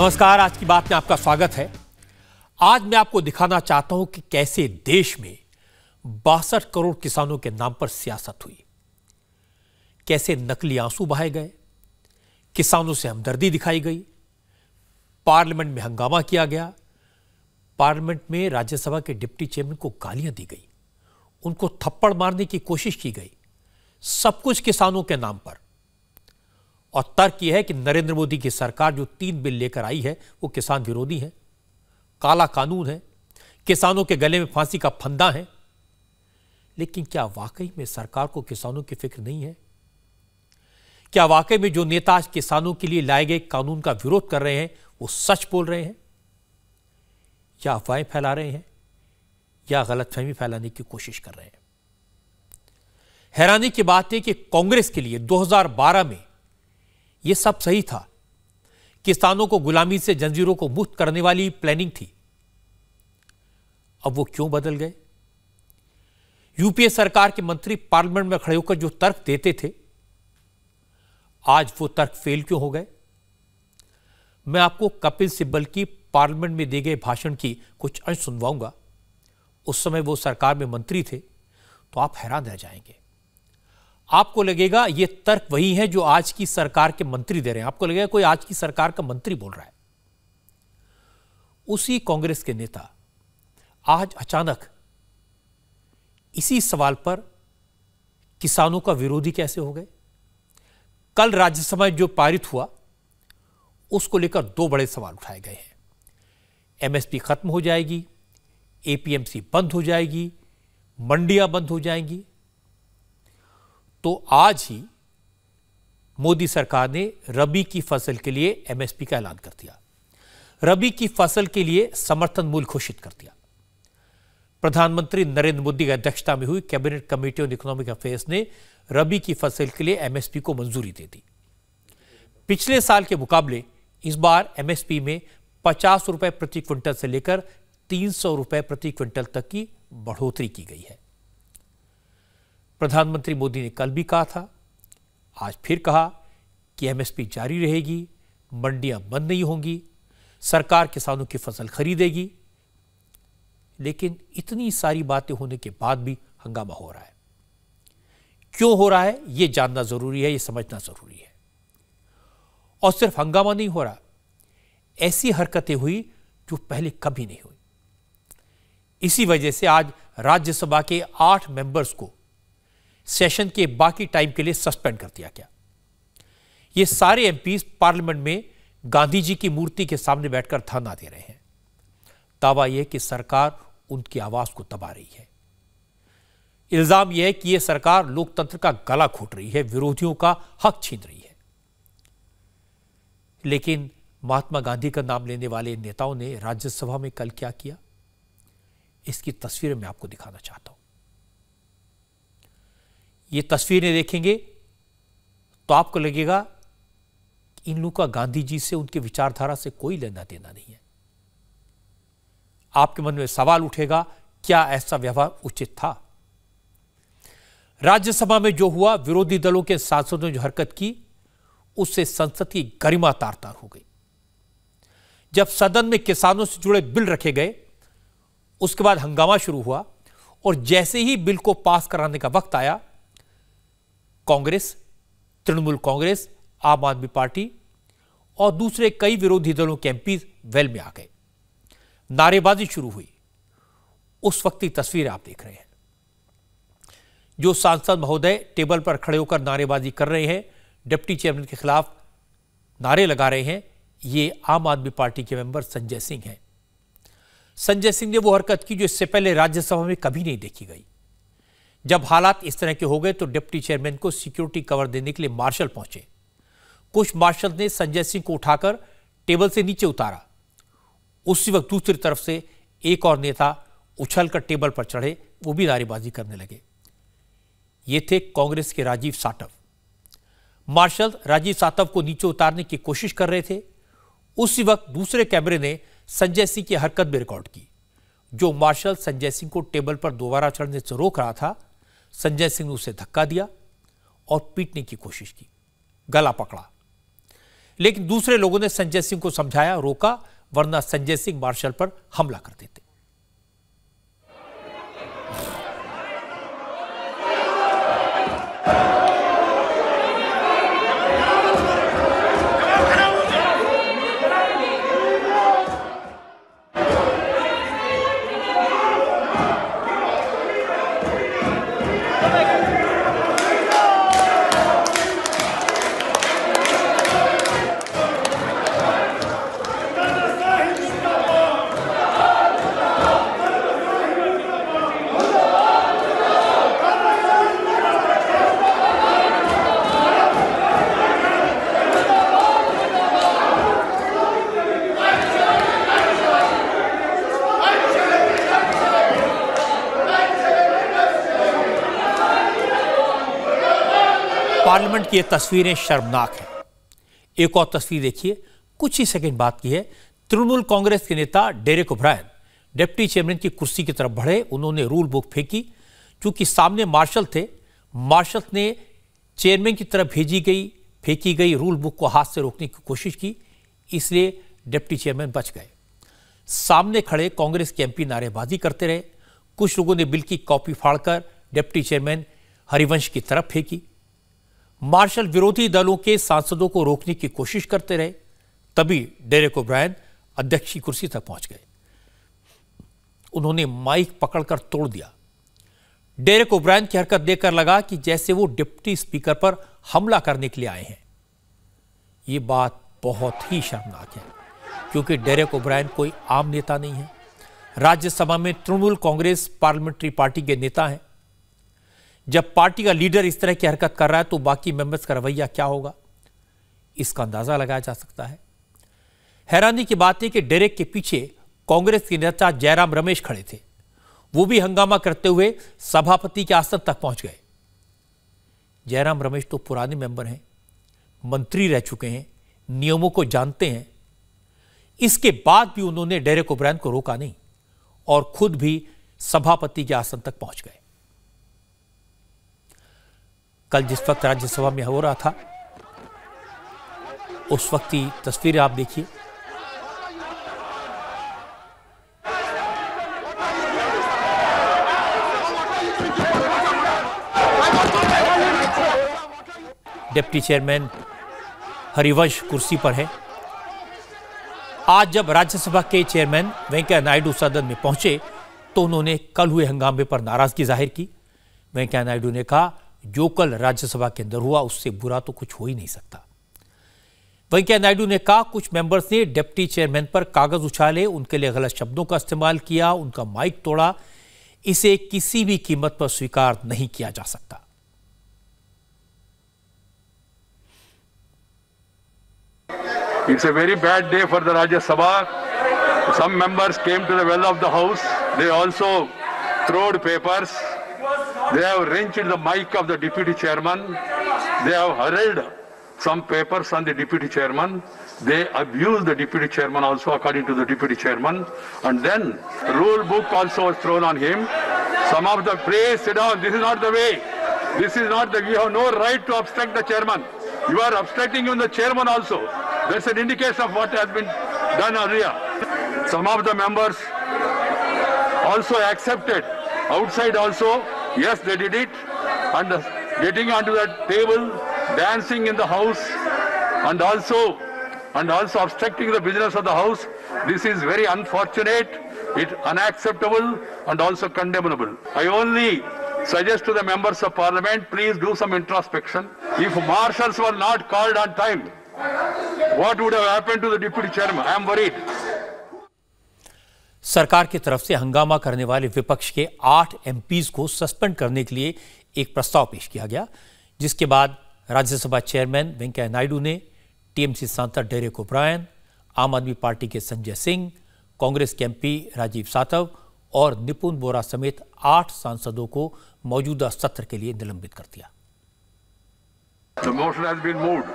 नमस्कार आज की बात में आपका स्वागत है आज मैं आपको दिखाना चाहता हूं कि कैसे देश में बासठ करोड़ किसानों के नाम पर सियासत हुई कैसे नकली आंसू बहाए गए किसानों से हमदर्दी दिखाई गई पार्लियामेंट में हंगामा किया गया पार्लियामेंट में राज्यसभा के डिप्टी चेयरमैन को गालियां दी गई उनको थप्पड़ मारने की कोशिश की गई सब कुछ किसानों के नाम पर और तर्क यह है कि नरेंद्र मोदी की सरकार जो तीन बिल लेकर आई है वो किसान विरोधी है काला कानून है किसानों के गले में फांसी का फंदा है लेकिन क्या वाकई में सरकार को किसानों की फिक्र नहीं है क्या वाकई में जो नेता आज किसानों के लिए लाए गए कानून का विरोध कर रहे हैं वो सच बोल रहे हैं या अफवाहें फैला रहे हैं या गलतफहमी फैलाने की कोशिश कर रहे हैं हैरानी की बात है कि कांग्रेस के लिए 2012 में यह सब सही था किसानों को गुलामी से जंजीरों को मुक्त करने वाली प्लानिंग थी अब वो क्यों बदल गए यूपीए सरकार के मंत्री पार्लियामेंट में खड़े होकर जो तर्क देते थे आज वो तर्क फेल क्यों हो गए मैं आपको कपिल सिब्बल की पार्लियामेंट में दिए गए भाषण की कुछ अंश सुनवाऊंगा उस समय वो सरकार में मंत्री थे तो आप हैरान रह जाएंगे आपको लगेगा ये तर्क वही है जो आज की सरकार के मंत्री दे रहे हैं आपको लगेगा कोई आज की सरकार का मंत्री बोल रहा है उसी कांग्रेस के नेता आज अचानक इसी सवाल पर किसानों का विरोधी कैसे हो गए कल राज्यसभा जो पारित हुआ उसको लेकर दो बड़े सवाल उठाए गए हैं एमएसपी खत्म हो जाएगी एपीएमसी बंद हो जाएगी मंडियां बंद हो जाएंगी तो आज ही मोदी सरकार ने रबी की फसल के लिए एमएसपी का ऐलान कर दिया रबी की फसल के लिए समर्थन मूल्य घोषित कर दिया प्रधानमंत्री नरेंद्र मोदी की अध्यक्षता में हुई cabinet committee on economic affairs ने रबी की फसल के लिए एमएसपी को मंजूरी दे दी पिछले साल के मुकाबले इस बार एमएसपी में पचास रुपए प्रति क्विंटल से लेकर तीन सौ रुपए प्रति क्विंटल तक की बढ़ोतरी की गई है प्रधानमंत्री मोदी ने कल भी कहा था आज फिर कहा कि एमएसपी जारी रहेगी मंडियां बंद नहीं होंगी सरकार किसानों की फसल खरीदेगी लेकिन इतनी सारी बातें होने के बाद भी हंगामा हो रहा है क्यों हो रहा है यह जानना जरूरी है यह समझना जरूरी है और सिर्फ हंगामा नहीं हो रहा ऐसी हरकतें हुई जो पहले कभी नहीं हुई इसी वजह से आज राज्यसभा के आठ मेंबर्स को सेशन के बाकी टाइम के लिए सस्पेंड कर दिया गया ये सारे एमपी पार्लियामेंट में गांधी जी की मूर्ति के सामने बैठकर धरना दे रहे हैं दावा यह कि सरकार उनकी आवाज को दबा रही है इल्जाम यह है कि यह सरकार लोकतंत्र का गला घोट रही है विरोधियों का हक छीन रही है लेकिन महात्मा गांधी का नाम लेने वाले नेताओं ने राज्यसभा में कल क्या किया इसकी तस्वीरें मैं आपको दिखाना चाहता हूं ये तस्वीरें देखेंगे तो आपको लगेगा इन लोगों का गांधी जी से उनके विचारधारा से कोई लेना देना नहीं है आपके मन में सवाल उठेगा क्या ऐसा व्यवहार उचित था राज्यसभा में जो हुआ विरोधी दलों के सांसदों ने जो हरकत की उससे संसद की गरिमा तार तार हो गई जब सदन में किसानों से जुड़े बिल रखे गए उसके बाद हंगामा शुरू हुआ और जैसे ही बिल को पास कराने का वक्त आया कांग्रेस तृणमूल कांग्रेस आम आदमी पार्टी और दूसरे कई विरोधी दलों के एमपी वेल में आ गए नारेबाजी शुरू हुई उस वक्त की तस्वीर आप देख रहे हैं जो सांसद महोदय टेबल पर खड़े होकर नारेबाजी कर रहे हैं डिप्टी चेयरमैन के खिलाफ नारे लगा रहे हैं ये आम आदमी पार्टी के मेंबर संजय सिंह हैं संजय सिंह ने वो हरकत की जो इससे पहले राज्यसभा में कभी नहीं देखी गई जब हालात इस तरह के हो गए तो डिप्टी चेयरमैन को सिक्योरिटी कवर देने के लिए मार्शल पहुंचे कुछ मार्शल ने संजय सिंह को उठाकर टेबल से नीचे उतारा उसी वक्त दूसरी तरफ से एक और नेता उछलकर टेबल पर चढ़े वो भी नारेबाजी करने लगे ये थे कांग्रेस के राजीव साटव मार्शल राजीव सातव को नीचे उतारने की कोशिश कर रहे थे उसी वक्त दूसरे कैमरे ने संजय सिंह की हरकत भी रिकॉर्ड की जो मार्शल संजय सिंह को टेबल पर दोबारा चढ़ने से रोक रहा था संजय सिंह ने उसे धक्का दिया और पीटने की कोशिश की गला पकड़ा लेकिन दूसरे लोगों ने संजय सिंह को समझाया रोका वरना संजय सिंह मार्शल पर हमला कर देते पार्लियामेंट की ये तस्वीरें शर्मनाक हैं एक और तस्वीर देखिए कुछ ही सेकंड बात की है तृणमूल कांग्रेस के नेता डेरेक ओब्रायन डिप्टी चेयरमैन की कुर्सी की तरफ बढ़े उन्होंने रूल बुक फेंकी चूंकि सामने मार्शल थे मार्शल ने चेयरमैन की तरफ भेजी गई फेंकी गई रूल बुक को हाथ से रोकने की कोशिश की इसलिए डिप्टी चेयरमैन बच गए सामने खड़े कांग्रेस के एमपी नारेबाजी करते रहे कुछ लोगों ने बिल की कॉपी फाड़कर डिप्टी चेयरमैन हरिवंश की तरफ फेंकी मार्शल विरोधी दलों के सांसदों को रोकने की कोशिश करते रहे तभी डेरेक ओब्रायन अध्यक्ष की कुर्सी तक पहुंच गए उन्होंने माइक पकड़कर तोड़ दिया डेरेक ओब्रायन की हरकत देखकर लगा कि जैसे वो डिप्टी स्पीकर पर हमला करने के लिए आए हैं ये बात बहुत ही शर्मनाक है क्योंकि डेरेक ओब्रायन कोई आम नेता नहीं है राज्यसभा में तृणमूल कांग्रेस पार्लियामेंट्री पार्टी के नेता हैं जब पार्टी का लीडर इस तरह की हरकत कर रहा है तो बाकी मेंबर्स का रवैया क्या होगा इसका अंदाजा लगाया जा सकता है हैरानी की बात है कि डेरेक के पीछे कांग्रेस के नेता जयराम रमेश खड़े थे वो भी हंगामा करते हुए सभापति के आसन तक पहुंच गए जयराम रमेश तो पुराने मेंबर हैं मंत्री रह चुके हैं नियमों को जानते हैं इसके बाद भी उन्होंने डेरेक ओब्रैन को रोका नहीं और खुद भी सभापति के आसन तक पहुंच गए कल जिस वक्त राज्यसभा में हो रहा था उस वक्त की तस्वीर आप देखिए डिप्टी चेयरमैन हरिवंश कुर्सी पर है आज जब राज्यसभा के चेयरमैन वेंकैया नायडू सदन में पहुंचे तो उन्होंने कल हुए हंगामे पर नाराजगी जाहिर की वेंकैया नायडू ने कहा जो कल राज्यसभा के अंदर हुआ उससे बुरा तो कुछ हो ही नहीं सकता वेंकैया नायडू ने कहा कुछ मेंबर्स ने डिप्टी चेयरमैन पर कागज उछाले उनके लिए गलत शब्दों का इस्तेमाल किया उनका माइक तोड़ा इसे किसी भी कीमत पर स्वीकार नहीं किया जा सकता it's a very bad day for the Rajya Sabha some members came to the well of the house they also throwed papers They have wrenched the mic of the deputy chairman. They have hurled some papers on the deputy chairman. They abused the deputy chairman also, according to the deputy chairman. And then rule book also was thrown on him. Some of the praise said, oh, this is not the way. This is not the, you have no right to obstruct the chairman. You are obstructing even the chairman also. That's an indication of what has been done earlier. Some of the members also accepted outside also Yes, they did it. And getting onto that table, dancing in the house, and also and also obstructing the business of the house. This is very unfortunate, it unacceptable and also condemnable. I only suggest to the members of parliament, please do some introspection. If marshals were not called on time, what would have happened to the deputy chairman? I am worried. सरकार की तरफ से हंगामा करने वाले विपक्ष के आठ एमपीज को सस्पेंड करने के लिए एक प्रस्ताव पेश किया गया जिसके बाद राज्यसभा चेयरमैन वेंकैया नायडू ने टीएमसी सांसद डेरेक ओब्रायन आम आदमी पार्टी के संजय सिंह कांग्रेस के एमपी राजीव सातव और निपुण बोरा समेत आठ सांसदों को मौजूदा सत्र के लिए निलंबित कर दिया The motion has been moved.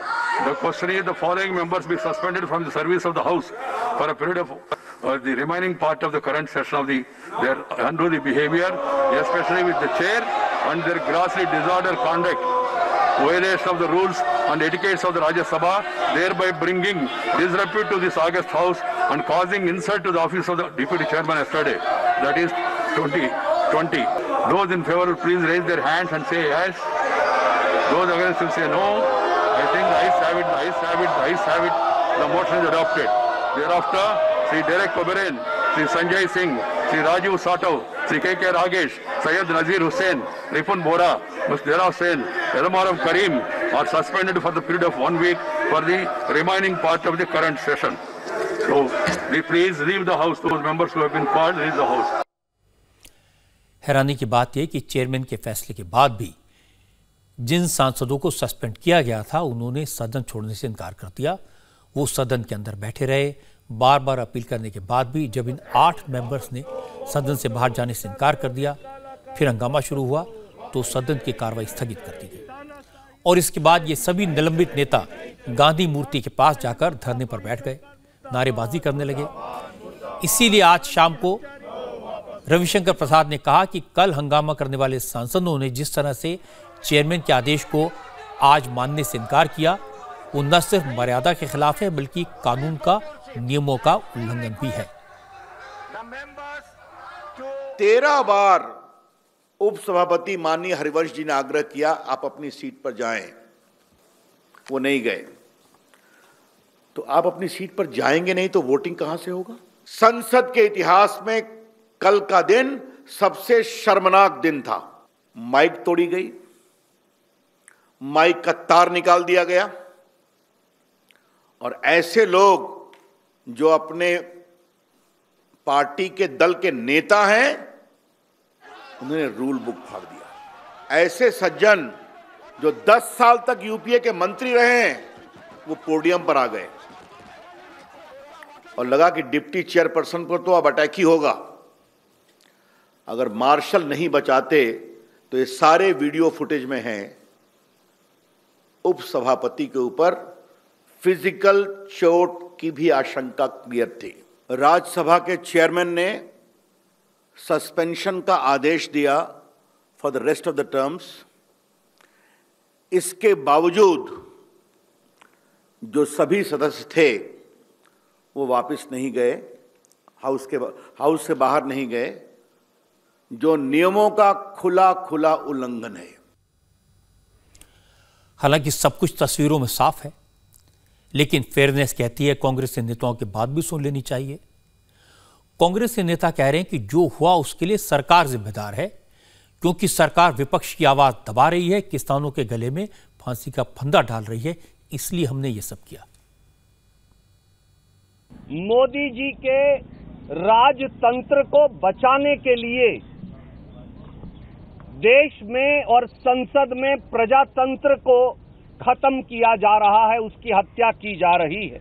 The question is the following members be suspended from the service of the House for a period of or uh, the remaining part of the current session of the their unruly behavior, especially with the chair and their grossly disorder conduct, violation of the rules and etiquettes of the Rajya Sabha, thereby bringing disrepute to this August House and causing insult to the office of the Deputy Chairman yesterday. That is 20. 20. Those in favor, please raise their hands and say yes. Those against will say no. I think the have it, the ayes have it, the have it. The motion is adopted. Thereafter, Shri Derek O'Brien Shri Sanjay Singh Shri Rajiv Satav Shri K K Ragesh Syed Nasir Hussain Ripun Bora मुस्देरा Hussain Elamaram Kareem are suspended for the period of one week for the remaining part of the current session So please leave the house Those members who have been called leave the house हैरानी की बात यह कि chairman के फैसले के बाद भी जिन सांसदों को सस्पेंड किया गया था उन्होंने सदन छोड़ने से इनकार कर दिया वो सदन के अंदर बैठे रहे बार बार अपील करने के बाद भी जब इन आठ मेंबर्स ने सदन से बाहर जाने से इनकार कर दिया फिर हंगामा शुरू हुआ तो सदन की कार्रवाई स्थगित कर दी गई और इसके बाद ये सभी निलंबित नेता गांधी मूर्ति के पास जाकर धरने पर बैठ गए नारेबाजी करने लगे इसीलिए आज शाम को रविशंकर प्रसाद ने कहा कि कल हंगामा करने वाले सांसदों ने जिस तरह से चेयरमैन के आदेश को आज मानने से इनकार किया वो न सिर्फ मर्यादा के खिलाफ है बल्कि कानून का नियमों का उल्लंघन भी है तेरह बार उपसभापति माननीय हरिवंश जी ने आग्रह किया आप अपनी सीट पर जाएं वो नहीं गए तो आप अपनी सीट पर जाएंगे नहीं तो वोटिंग कहां से होगा संसद के इतिहास में कल का दिन सबसे शर्मनाक दिन था माइक तोड़ी गई माइक का तार निकाल दिया गया और ऐसे लोग जो अपने पार्टी के दल के नेता हैं उन्होंने रूल बुक फाड़ दिया ऐसे सज्जन जो 10 साल तक यूपीए के मंत्री रहे हैं वो पोडियम पर आ गए और लगा कि डिप्टी चेयरपर्सन पर तो अब अटैक ही होगा अगर मार्शल नहीं बचाते तो ये सारे वीडियो फुटेज में हैं उपसभापति के ऊपर फिजिकल चोट की भी आशंका क्लियर थी राज्यसभा के चेयरमैन ने सस्पेंशन का आदेश दिया for the rest of the terms इसके बावजूद जो सभी सदस्य थे वो वापस नहीं गए हाउस के हाउस से बाहर नहीं गए जो नियमों का खुला खुला उल्लंघन है हालांकि सब कुछ तस्वीरों में साफ है लेकिन फेयरनेस कहती है कांग्रेस के नेताओं की बात भी सुन लेनी चाहिए कांग्रेस के नेता कह रहे हैं कि जो हुआ उसके लिए सरकार जिम्मेदार है क्योंकि सरकार विपक्ष की आवाज दबा रही है किसानों के गले में फांसी का फंदा डाल रही है इसलिए हमने ये सब किया मोदी जी के राजतंत्र को बचाने के लिए देश में और संसद में प्रजातंत्र को खत्म किया जा रहा है उसकी हत्या की जा रही है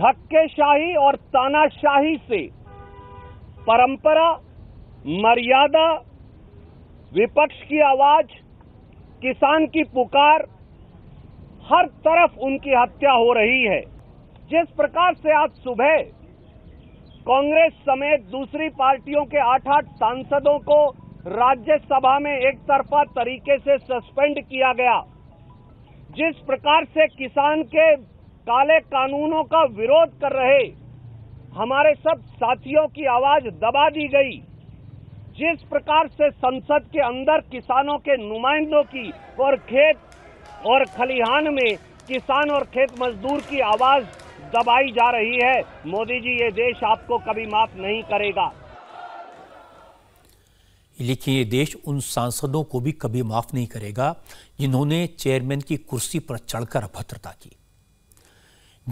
धक्केशाही और तानाशाही से परंपरा मर्यादा विपक्ष की आवाज किसान की पुकार हर तरफ उनकी हत्या हो रही है जिस प्रकार से आज सुबह कांग्रेस समेत दूसरी पार्टियों के आठ आठ सांसदों को राज्यसभा में एक तरफा तरीके से सस्पेंड किया गया जिस प्रकार से किसान के काले कानूनों का विरोध कर रहे हमारे सब साथियों की आवाज दबा दी गई जिस प्रकार से संसद के अंदर किसानों के नुमाइंदों की और खेत और खलिहान में किसान और खेत मजदूर की आवाज दबाई जा रही है मोदी जी ये देश आपको कभी माफ नहीं करेगा लेकिन ये देश उन सांसदों को भी कभी माफ़ नहीं करेगा जिन्होंने चेयरमैन की कुर्सी पर चढ़कर अभद्रता की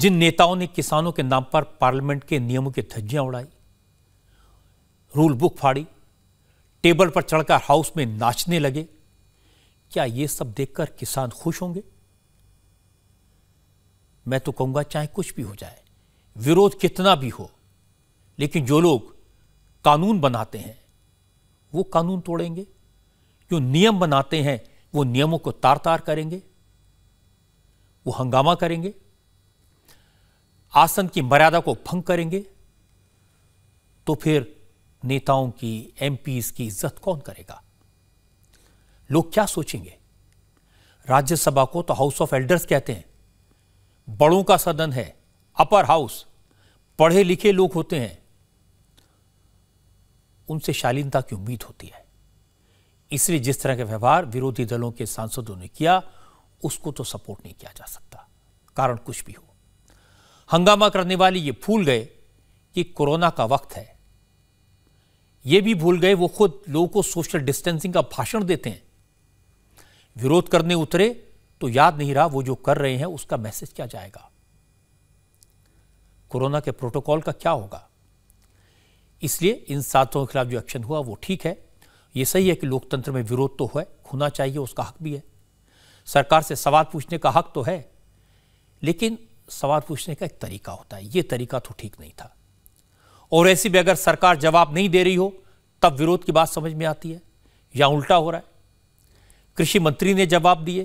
जिन नेताओं ने किसानों के नाम पर पार्लियामेंट के नियमों की धज्जियां उड़ाई रूल बुक फाड़ी टेबल पर चढ़कर हाउस में नाचने लगे क्या ये सब देखकर किसान खुश होंगे मैं तो कहूंगा चाहे कुछ भी हो जाए विरोध कितना भी हो लेकिन जो लोग कानून बनाते हैं वो कानून तोड़ेंगे जो नियम बनाते हैं वो नियमों को तार तार करेंगे वो हंगामा करेंगे आसन की मर्यादा को भंग करेंगे तो फिर नेताओं की एम की इज्जत कौन करेगा लोग क्या सोचेंगे राज्यसभा को तो हाउस ऑफ एल्डर्स कहते हैं बड़ों का सदन है अपर हाउस पढ़े लिखे लोग होते हैं उनसे शालीनता की उम्मीद होती है इसलिए जिस तरह के व्यवहार विरोधी दलों के सांसदों ने किया उसको तो सपोर्ट नहीं किया जा सकता कारण कुछ भी हो हंगामा करने वाले ये भूल गए कि कोरोना का वक्त है ये भी भूल गए वो खुद लोगों को सोशल डिस्टेंसिंग का भाषण देते हैं विरोध करने उतरे तो याद नहीं रहा वो जो कर रहे हैं उसका मैसेज क्या जाएगा कोरोना के प्रोटोकॉल का क्या होगा इसलिए इन सातों के खिलाफ जो एक्शन हुआ वो ठीक है ये सही है कि लोकतंत्र में विरोध तो है होना चाहिए उसका हक भी है सरकार से सवाल पूछने का हक तो है लेकिन सवाल पूछने का एक तरीका होता है ये तरीका तो ठीक नहीं था और ऐसी भी अगर सरकार जवाब नहीं दे रही हो तब विरोध की बात समझ में आती है या उल्टा हो रहा है कृषि मंत्री ने जवाब दिए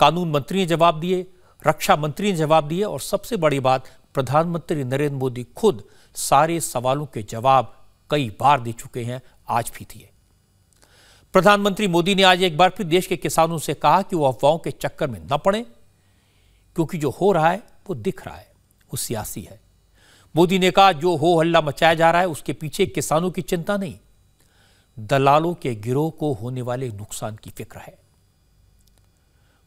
कानून मंत्री ने जवाब दिए रक्षा मंत्री ने जवाब दिए और सबसे बड़ी बात प्रधानमंत्री नरेंद्र मोदी खुद सारे सवालों के जवाब कई बार दे चुके हैं आज भी दिए प्रधानमंत्री मोदी ने आज एक बार फिर देश के किसानों से कहा कि वो अफवाहों के चक्कर में न पड़े क्योंकि जो हो रहा है वो दिख रहा है वो सियासी है मोदी ने कहा जो हो हल्ला मचाया जा रहा है उसके पीछे किसानों की चिंता नहीं दलालों के गिरोह को होने वाले नुकसान की फिक्र है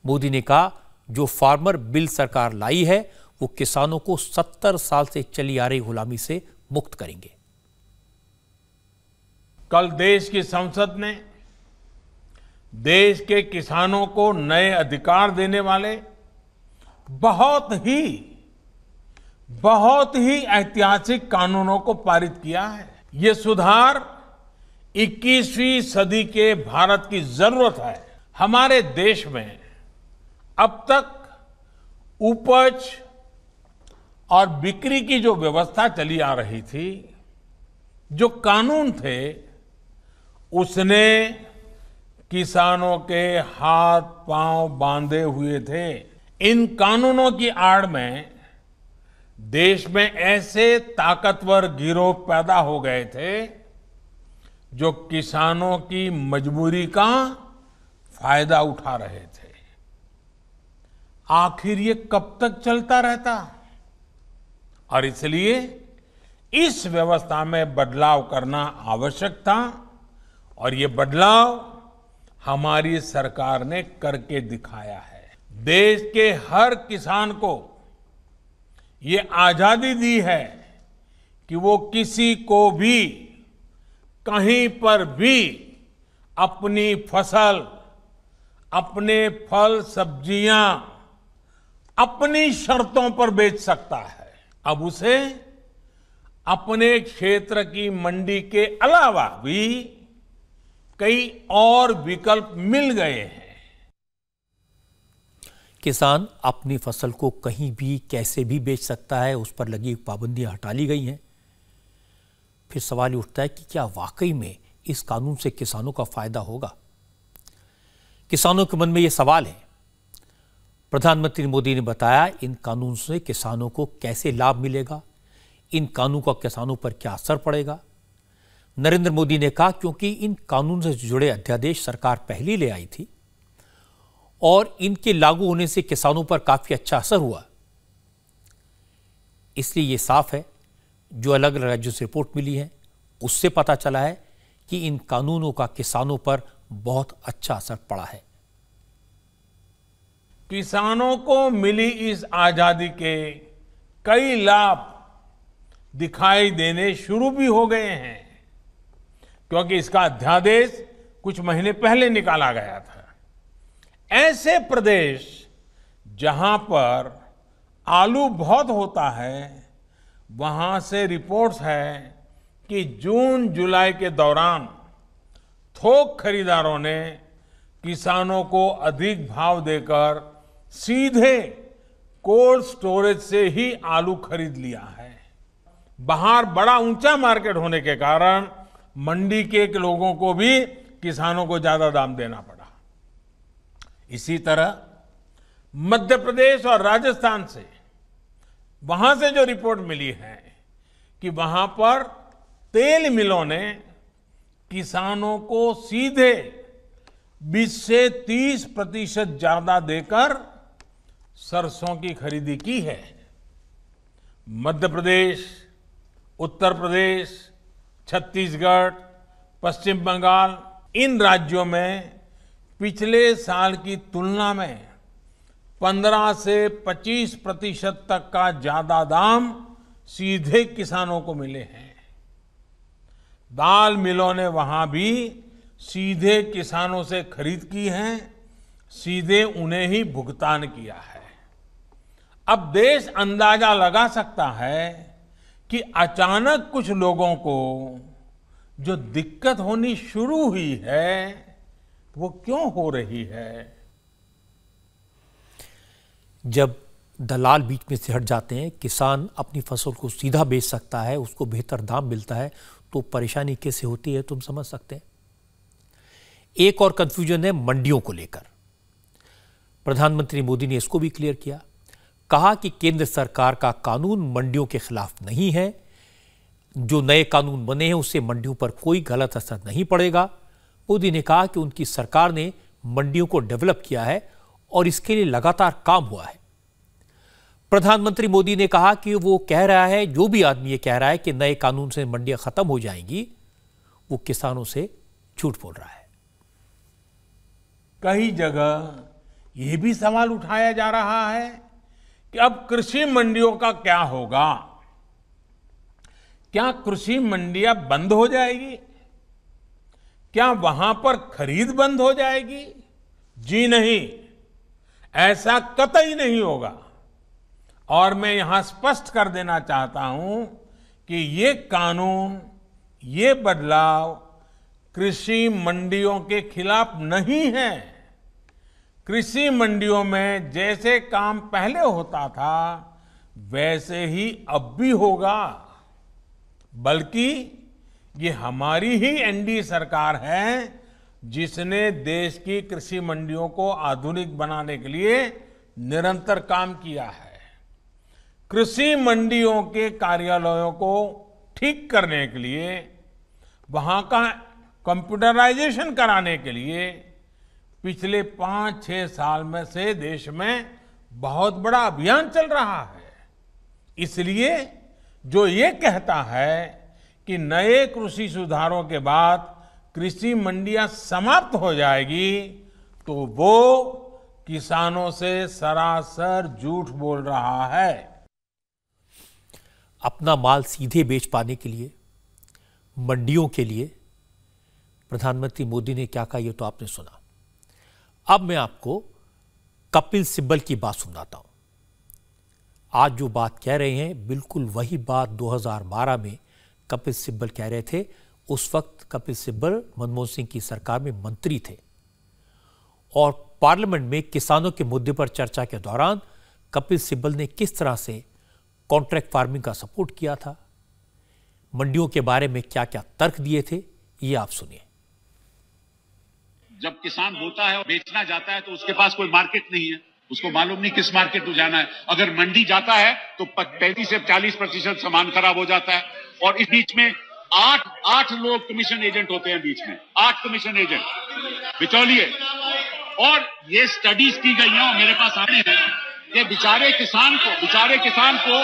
मोदी ने कहा जो फार्मर बिल सरकार लाई है वो किसानों को 70 साल से चली आ रही गुलामी से मुक्त करेंगे कल देश की संसद ने देश के किसानों को नए अधिकार देने वाले बहुत ही बहुत ही ऐतिहासिक कानूनों को पारित किया है ये सुधार 21वीं सदी के भारत की जरूरत है हमारे देश में अब तक उपज और बिक्री की जो व्यवस्था चली आ रही थी जो कानून थे उसने किसानों के हाथ पांव बांधे हुए थे इन कानूनों की आड़ में देश में ऐसे ताकतवर गिरोह पैदा हो गए थे जो किसानों की मजबूरी का फायदा उठा रहे थे आखिर ये कब तक चलता रहता और इसलिए इस व्यवस्था में बदलाव करना आवश्यक था और ये बदलाव हमारी सरकार ने करके दिखाया है देश के हर किसान को ये आजादी दी है कि वो किसी को भी कहीं पर भी अपनी फसल अपने फल सब्जियां अपनी शर्तों पर बेच सकता है अब उसे अपने क्षेत्र की मंडी के अलावा भी कई और विकल्प मिल गए हैं किसान अपनी फसल को कहीं भी कैसे भी बेच सकता है उस पर लगी पाबंदियां हटा ली गई हैं फिर सवाल उठता है कि क्या वाकई में इस कानून से किसानों का फायदा होगा किसानों के मन में ये सवाल है प्रधानमंत्री मोदी ने बताया इन कानून से किसानों को कैसे लाभ मिलेगा इन कानून का किसानों पर क्या असर पड़ेगा नरेंद्र मोदी ने कहा क्योंकि इन कानून से जुड़े अध्यादेश सरकार पहली ले आई थी और इनके लागू होने से किसानों पर काफी अच्छा असर हुआ इसलिए ये साफ है जो अलग अलग राज्यों से रिपोर्ट मिली है उससे पता चला है कि इन कानूनों का किसानों पर बहुत अच्छा असर पड़ा है किसानों को मिली इस आजादी के कई लाभ दिखाई देने शुरू भी हो गए हैं क्योंकि इसका अध्यादेश कुछ महीने पहले निकाला गया था ऐसे प्रदेश जहां पर आलू बहुत होता है वहां से रिपोर्ट्स है कि जून जुलाई के दौरान थोक खरीदारों ने किसानों को अधिक भाव देकर सीधे कोल्ड स्टोरेज से ही आलू खरीद लिया है बाहर बड़ा ऊंचा मार्केट होने के कारण मंडी के लोगों को भी किसानों को ज्यादा दाम देना पड़ा इसी तरह मध्य प्रदेश और राजस्थान से वहां से जो रिपोर्ट मिली है कि वहां पर तेल मिलों ने किसानों को सीधे 20 से 30 प्रतिशत ज्यादा देकर सरसों की खरीदी की है मध्य प्रदेश उत्तर प्रदेश छत्तीसगढ़ पश्चिम बंगाल इन राज्यों में पिछले साल की तुलना में 15 से 25 प्रतिशत तक का ज्यादा दाम सीधे किसानों को मिले हैं दाल मिलों ने वहां भी सीधे किसानों से खरीद की है सीधे उन्हें ही भुगतान किया है अब देश अंदाजा लगा सकता है कि अचानक कुछ लोगों को जो दिक्कत होनी शुरू हुई है वो क्यों हो रही है जब दलाल बीच में से हट जाते हैं किसान अपनी फसल को सीधा बेच सकता है उसको बेहतर दाम मिलता है तो परेशानी कैसे होती है तुम समझ सकते हैं एक और कंफ्यूजन है मंडियों को लेकर प्रधानमंत्री मोदी ने इसको भी क्लियर किया कहा कि केंद्र सरकार का कानून मंडियों के खिलाफ नहीं है जो नए कानून बने हैं उससे मंडियों पर कोई गलत असर नहीं पड़ेगा मोदी ने कहा कि उनकी सरकार ने मंडियों को डेवलप किया है और इसके लिए लगातार काम हुआ है प्रधानमंत्री मोदी ने कहा कि वो कह रहा है जो भी आदमी ये कह रहा है कि नए कानून से मंडियां खत्म हो जाएंगी वो किसानों से झूठ बोल रहा है कई जगह ये भी सवाल उठाया जा रहा है कि अब कृषि मंडियों का क्या होगा क्या कृषि मंडियां बंद हो जाएगी क्या वहां पर खरीद बंद हो जाएगी जी नहीं ऐसा कतई नहीं होगा और मैं यहां स्पष्ट कर देना चाहता हूं कि ये कानून ये बदलाव कृषि मंडियों के खिलाफ नहीं है कृषि मंडियों में जैसे काम पहले होता था वैसे ही अब भी होगा बल्कि ये हमारी ही एनडी सरकार है जिसने देश की कृषि मंडियों को आधुनिक बनाने के लिए निरंतर काम किया है कृषि मंडियों के कार्यालयों को ठीक करने के लिए वहां का कंप्यूटराइजेशन कराने के लिए पिछले पांच छह साल में से देश में बहुत बड़ा अभियान चल रहा है इसलिए जो ये कहता है कि नए कृषि सुधारों के बाद कृषि मंडियां समाप्त हो जाएगी तो वो किसानों से सरासर झूठ बोल रहा है अपना माल सीधे बेच पाने के लिए मंडियों के लिए प्रधानमंत्री मोदी ने क्या कहा यह तो आपने सुना अब मैं आपको कपिल सिब्बल की बात सुनाता हूं आज जो बात कह रहे हैं बिल्कुल वही बात 2012 में कपिल सिब्बल कह रहे थे उस वक्त कपिल सिब्बल मनमोहन सिंह की सरकार में मंत्री थे और पार्लियामेंट में किसानों के मुद्दे पर चर्चा के दौरान कपिल सिब्बल ने किस तरह से कॉन्ट्रैक्ट फार्मिंग का सपोर्ट किया था मंडियों के बारे में क्या क्या तर्क दिए थे ये आप सुनिए जब किसान होता है और बेचना जाता है तो उसके पास कोई मार्केट नहीं है उसको मालूम नहीं किस मार्केट में जाना है अगर मंडी जाता है तो पैंतीस से चालीस प्रतिशत सामान खराब हो जाता है और इस बीच में आठ आठ लोग कमीशन एजेंट होते हैं बीच में आठ कमीशन एजेंट बिचौलिए और ये स्टडीज की गई हैं और मेरे पास आने हैं ये बिचारे किसान को बिचारे किसान को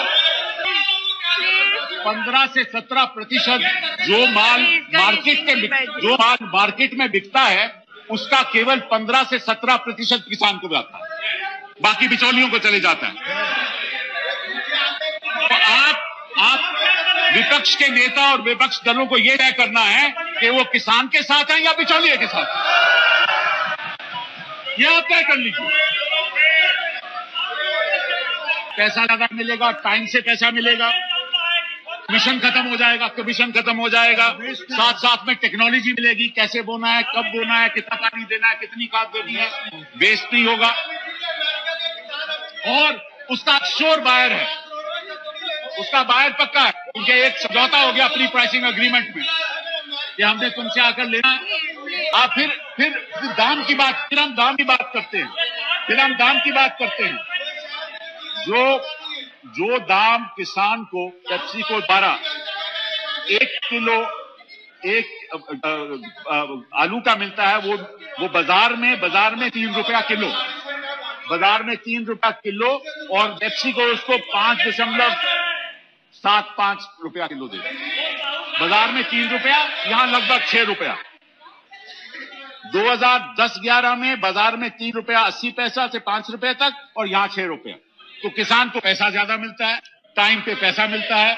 पंद्रह से सत्रह प्रतिशत जो माल मार्केट के जो माल मार्केट में बिकता है उसका केवल 15 से 17 प्रतिशत किसान को जाता है बाकी बिचौलियों को चले जाता है तो आप आप विपक्ष के नेता और विपक्ष दलों को यह तय करना है कि वो किसान के साथ हैं या बिचौलिए के साथ यह आप तय कर लीजिए पैसा ज्यादा मिलेगा टाइम से पैसा मिलेगा मिशन खत्म हो जाएगा कमीशन खत्म हो जाएगा साथ साथ में टेक्नोलॉजी मिलेगी कैसे बोना है कब बोना है कितना पानी देना है कितनी खाद देनी है वेस्ट नहीं होगा और उसका श्योर बायर है उसका बायर पक्का है क्योंकि एक समझौता हो गया अपनी प्राइसिंग अग्रीमेंट में कि हमने तुमसे आकर लेना आप फिर फिर फिर दाम की बात फिर हम दाम की बात करते हैं फिर हम दाम की बात करते हैं जो जो दाम किसान को पेप्सी को द्वारा एक किलो एक आलू का मिलता है वो वो बाजार में बाजार में तीन रुपया किलो बाजार में तीन रुपया किलो और पेप्सी को उसको पांच दशमलव सात पांच रुपया किलो दे बाजार में तीन रुपया यहां लगभग छह रुपया 2010-11 में बाजार में तीन रुपया अस्सी पैसा से पांच रुपए तक और यहां छह रुपया तो किसान को पैसा ज्यादा मिलता है टाइम पे पैसा मिलता है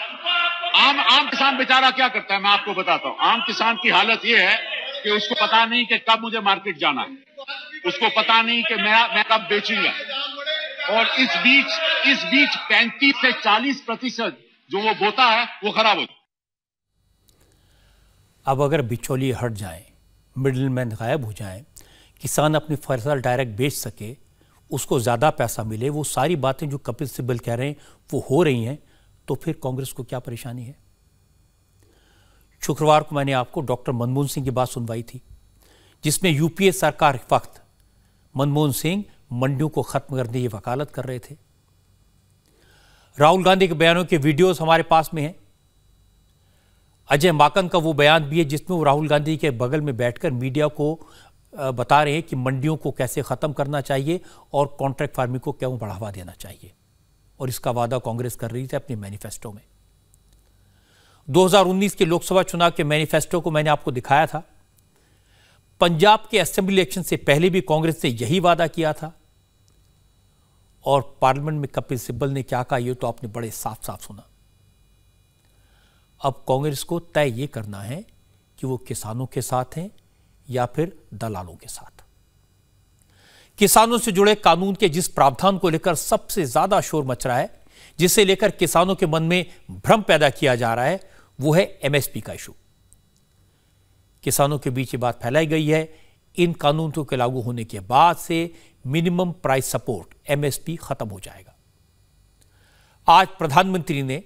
आम आम किसान बेचारा क्या करता है मैं आपको बताता हूँ आम किसान की हालत ये है कि उसको पता नहीं कि कब मुझे मार्केट जाना है उसको पता नहीं कि मैं मैं कब बेचूंगा और इस बीच इस बीच पैंतीस से चालीस प्रतिशत जो वो बोता है वो खराब हो अब अगर बिचौली हट जाए मिडल मैन गायब हो जाए किसान अपनी फसल डायरेक्ट बेच सके उसको ज़्यादा पैसा मिले वो सारी बातें जो कपिल सिब्बल कह रहे हैं वो हो रही हैं तो फिर कांग्रेस को क्या परेशानी है शुक्रवार को मैंने आपको डॉक्टर मनमोहन सिंह की बात सुनवाई थी जिसमें यूपीए सरकार वक्त मनमोहन सिंह मंडियों को ख़त्म करने की वकालत कर रहे थे राहुल गांधी के बयानों के वीडियोस हमारे पास में हैं अजय माकन का वो बयान भी है जिसमें वो राहुल गांधी के बगल में बैठकर मीडिया को बता रहे हैं कि मंडियों को कैसे ख़त्म करना चाहिए और कॉन्ट्रैक्ट फार्मिंग को क्यों बढ़ावा देना चाहिए और इसका वादा कांग्रेस कर रही थी अपने मैनिफेस्टो में 2019 के लोकसभा चुनाव के मैनिफेस्टो को मैंने आपको दिखाया था पंजाब के असेंबली इलेक्शन से पहले भी कांग्रेस ने यही वादा किया था और पार्लियामेंट में कपिल सिब्बल ने क्या कहा यह तो आपने बड़े साफ साफ सुना अब कांग्रेस को तय यह करना है कि वो किसानों के साथ हैं या फिर दलालों के साथ किसानों से जुड़े कानून के जिस प्रावधान को लेकर सबसे ज्यादा शोर मच रहा है जिसे लेकर किसानों के मन में भ्रम पैदा किया जा रहा है वो है एमएसपी का इशू किसानों के बीच ये बात फैलाई गई है इन कानूनों के लागू होने के बाद से मिनिमम प्राइस सपोर्ट एमएसपी खत्म हो जाएगा आज प्रधानमंत्री ने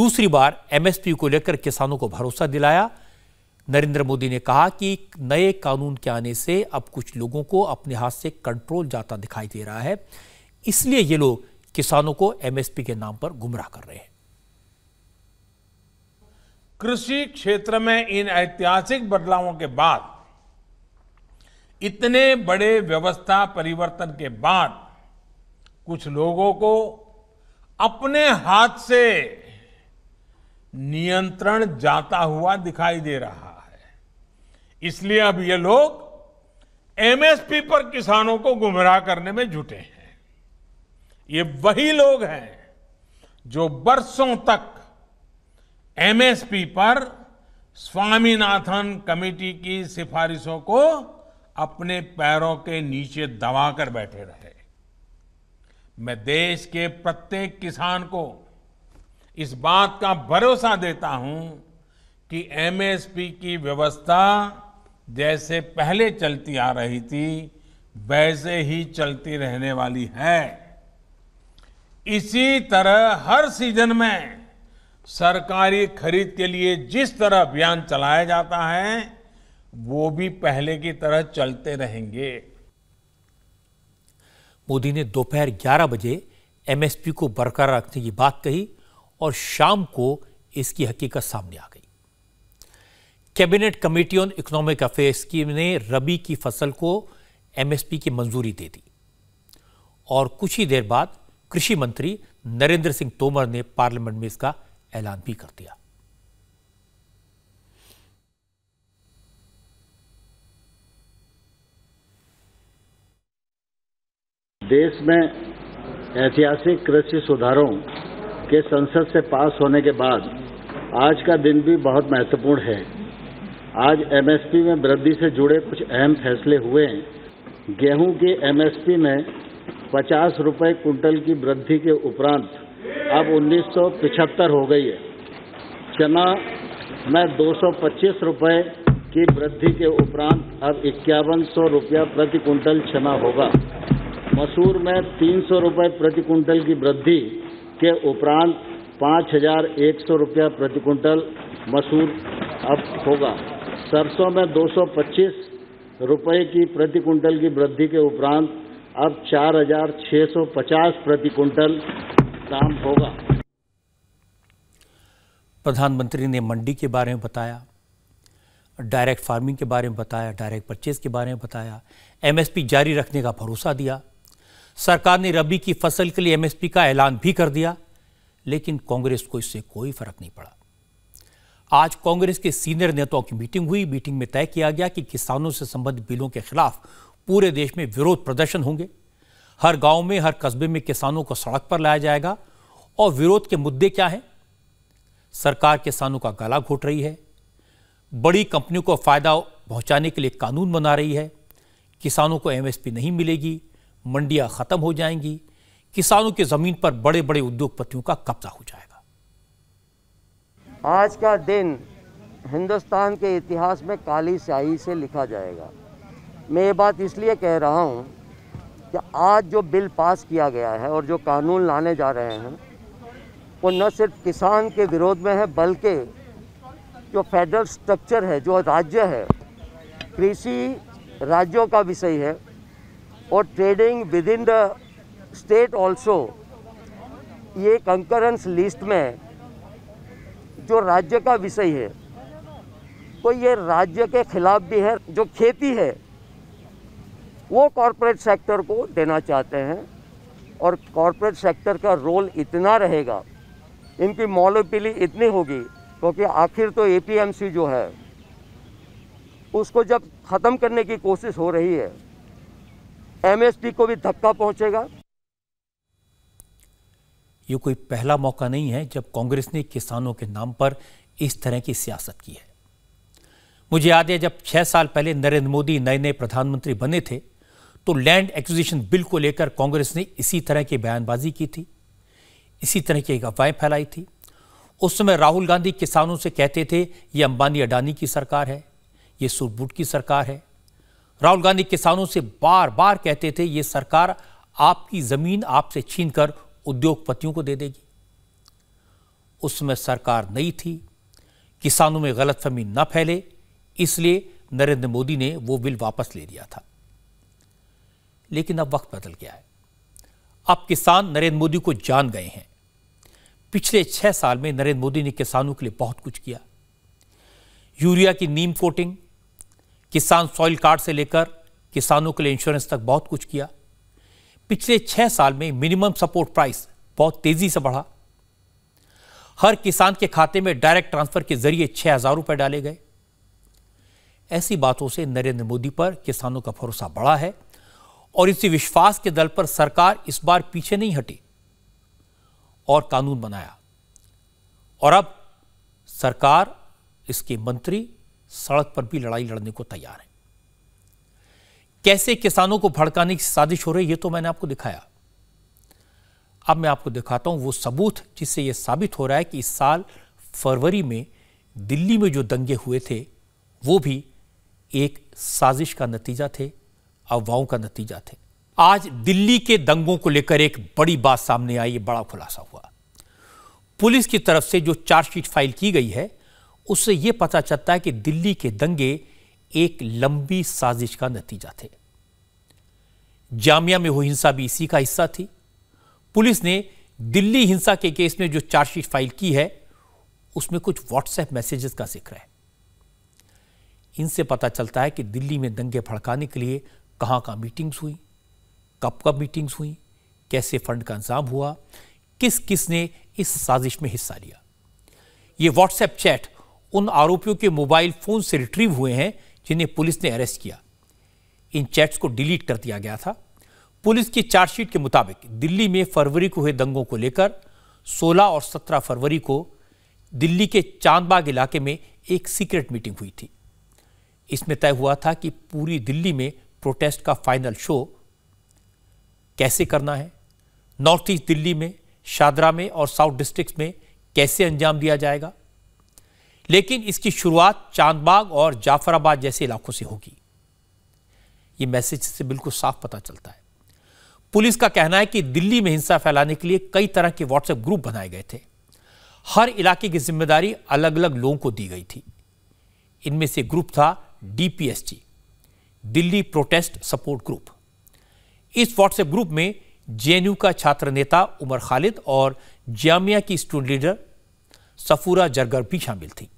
दूसरी बार एमएसपी को लेकर किसानों को भरोसा दिलाया नरेंद्र मोदी ने कहा कि नए कानून के आने से अब कुछ लोगों को अपने हाथ से कंट्रोल जाता दिखाई दे रहा है इसलिए ये लोग किसानों को एमएसपी के नाम पर गुमराह कर रहे हैं कृषि क्षेत्र में इन ऐतिहासिक बदलावों के बाद इतने बड़े व्यवस्था परिवर्तन के बाद कुछ लोगों को अपने हाथ से नियंत्रण जाता हुआ दिखाई दे रहा है इसलिए अब ये लोग एमएसपी पर किसानों को गुमराह करने में जुटे हैं ये वही लोग हैं जो बरसों तक एमएसपी पर स्वामीनाथन कमेटी की सिफारिशों को अपने पैरों के नीचे दबाकर बैठे रहे मैं देश के प्रत्येक किसान को इस बात का भरोसा देता हूं कि एमएसपी की व्यवस्था जैसे पहले चलती आ रही थी वैसे ही चलती रहने वाली है इसी तरह हर सीजन में सरकारी खरीद के लिए जिस तरह अभियान चलाया जाता है वो भी पहले की तरह चलते रहेंगे मोदी ने दोपहर 11 बजे एमएसपी को बरकरार रखने की बात कही और शाम को इसकी हकीकत सामने आ गई cabinet committee on economic affairs की ने रबी की फसल को एमएसपी की मंजूरी दे दी और कुछ ही देर बाद कृषि मंत्री नरेंद्र सिंह तोमर ने पार्लियामेंट में इसका ऐलान भी कर दिया देश में ऐतिहासिक कृषि सुधारों के संसद से पास होने के बाद आज का दिन भी बहुत महत्वपूर्ण है आज एमएसपी में वृद्धि से जुड़े कुछ अहम फैसले हुए हैं गेहूं के एमएसपी में पचास रुपये कुंटल की वृद्धि के उपरांत अब उन्नीस हो गई है चना में दो सौ की वृद्धि के उपरांत अब इक्यावन सौ रुपया प्रति कुंटल चना होगा मसूर में सौ रूपये प्रति कुंटल की वृद्धि के उपरांत सौ रुपया प्रति कुंटल मसूर अब होगा सरसों में 225 रुपए की प्रति कुंटल की वृद्धि के उपरांत अब 4,650 प्रति कुंटल दाम होगा प्रधानमंत्री ने मंडी के बारे में बताया डायरेक्ट फार्मिंग के बारे में बताया डायरेक्ट परचेज के बारे में बताया एमएसपी जारी रखने का भरोसा दिया सरकार ने रबी की फसल के लिए एमएसपी का ऐलान भी कर दिया लेकिन कांग्रेस को इससे कोई फर्क नहीं पड़ा आज कांग्रेस के सीनियर नेताओं की मीटिंग हुई मीटिंग में तय किया गया कि किसानों से संबंधित बिलों के खिलाफ पूरे देश में विरोध प्रदर्शन होंगे हर गांव में हर कस्बे में किसानों को सड़क पर लाया जाएगा और विरोध के मुद्दे क्या हैं सरकार किसानों का गला घोट रही है बड़ी कंपनियों को फायदा पहुंचाने के लिए कानून बना रही है किसानों को एमएसपी नहीं मिलेगी मंडियां खत्म हो जाएंगी किसानों की जमीन पर बड़े बड़े उद्योगपतियों का कब्जा हो जाएगा आज का दिन हिंदुस्तान के इतिहास में काली स्याही से लिखा जाएगा मैं ये बात इसलिए कह रहा हूँ कि आज जो बिल पास किया गया है और जो कानून लाने जा रहे हैं वो न सिर्फ किसान के विरोध में है बल्कि जो फेडरल स्ट्रक्चर है जो राज्य है कृषि राज्यों का विषय है और trading within the state also ये कंकरेंस लिस्ट में जो राज्य का विषय है तो ये राज्य के खिलाफ भी है जो खेती है वो कॉरपोरेट सेक्टर को देना चाहते हैं और कॉरपोरेट सेक्टर का रोल इतना रहेगा इनकी मोलोपिली इतनी होगी क्योंकि तो आखिर तो एपीएमसी जो है उसको जब ख़त्म करने की कोशिश हो रही है एमएसपी को भी धक्का पहुंचेगा ये कोई पहला मौका नहीं है जब कांग्रेस ने किसानों के नाम पर इस तरह की सियासत की है मुझे याद है जब छह साल पहले नरेंद्र मोदी नए नए प्रधानमंत्री बने थे तो लैंड एक्विजिशन बिल को लेकर कांग्रेस ने इसी तरह की बयानबाजी की थी इसी तरह की अफवाहें फैलाई थी उस समय राहुल गांधी किसानों से कहते थे ये अंबानी अडानी की सरकार है ये सुरबुट की सरकार है राहुल गांधी किसानों से बार बार कहते थे ये सरकार आपकी जमीन आपसे छीनकर उद्योगपतियों को दे देगी उसमें सरकार नहीं थी किसानों में गलतफहमी न फैले इसलिए नरेंद्र मोदी ने वो बिल वापस ले लिया था लेकिन अब वक्त बदल गया है अब किसान नरेंद्र मोदी को जान गए हैं पिछले छह साल में नरेंद्र मोदी ने किसानों के लिए बहुत कुछ किया यूरिया की नीम कोटिंग किसान सॉइल कार्ड से लेकर किसानों के लिए इंश्योरेंस तक बहुत कुछ किया पिछले छह साल में मिनिमम सपोर्ट प्राइस बहुत तेजी से बढ़ा हर किसान के खाते में डायरेक्ट ट्रांसफर के जरिए छह हजार रुपए डाले गए ऐसी बातों से नरेंद्र मोदी पर किसानों का भरोसा बढ़ा है और इसी विश्वास के दल पर सरकार इस बार पीछे नहीं हटी और कानून बनाया और अब सरकार इसके मंत्री सड़क पर भी लड़ाई लड़ने को तैयार है कैसे किसानों को भड़काने की साजिश हो रही है तो मैंने आपको दिखाया अब मैं आपको दिखाता हूं वो सबूत जिससे यह साबित हो रहा है कि इस साल फरवरी में दिल्ली में जो दंगे हुए थे वो भी एक साजिश का नतीजा थे अफवाहों का नतीजा थे आज दिल्ली के दंगों को लेकर एक बड़ी बात सामने आई बड़ा खुलासा हुआ पुलिस की तरफ से जो चार्जशीट फाइल की गई है उससे यह पता चलता है कि दिल्ली के दंगे एक लंबी साजिश का नतीजा थे जामिया में हुई हिंसा भी इसी का हिस्सा थी पुलिस ने दिल्ली हिंसा के केस में जो चार्जशीट फाइल की है उसमें कुछ व्हाट्सएप मैसेजेस का जिक्र है इनसे पता चलता है कि दिल्ली में दंगे भड़काने के लिए कहां कहां मीटिंग्स हुई कब कब मीटिंग्स हुई कैसे फंड का इंतजाम हुआ किस किस ने इस साजिश में हिस्सा लिया ये व्हाट्सएप चैट उन आरोपियों के मोबाइल फोन से रिट्रीव हुए हैं जिन्हें पुलिस ने अरेस्ट किया इन चैट्स को डिलीट कर दिया गया था पुलिस की चार्जशीट के मुताबिक दिल्ली में फरवरी को हुए दंगों को लेकर 16 और 17 फरवरी को दिल्ली के चांदबाग इलाके में एक सीक्रेट मीटिंग हुई थी इसमें तय हुआ था कि पूरी दिल्ली में प्रोटेस्ट का फाइनल शो कैसे करना है नॉर्थ ईस्ट दिल्ली में शादरा में और साउथ डिस्ट्रिक्ट में कैसे अंजाम दिया जाएगा लेकिन इसकी शुरुआत चांदबाग और जाफराबाद जैसे इलाकों से होगी ये मैसेज से बिल्कुल साफ पता चलता है पुलिस का कहना है कि दिल्ली में हिंसा फैलाने के लिए कई तरह के व्हाट्सएप ग्रुप बनाए गए थे हर इलाके की जिम्मेदारी अलग अलग लोगों को दी गई थी इनमें से ग्रुप था DPST Delhi protest support group इस व्हाट्सएप ग्रुप में जेएनयू का छात्र नेता उमर खालिद और जामिया की स्टूडेंट लीडर सफूरा जरगर भी शामिल थी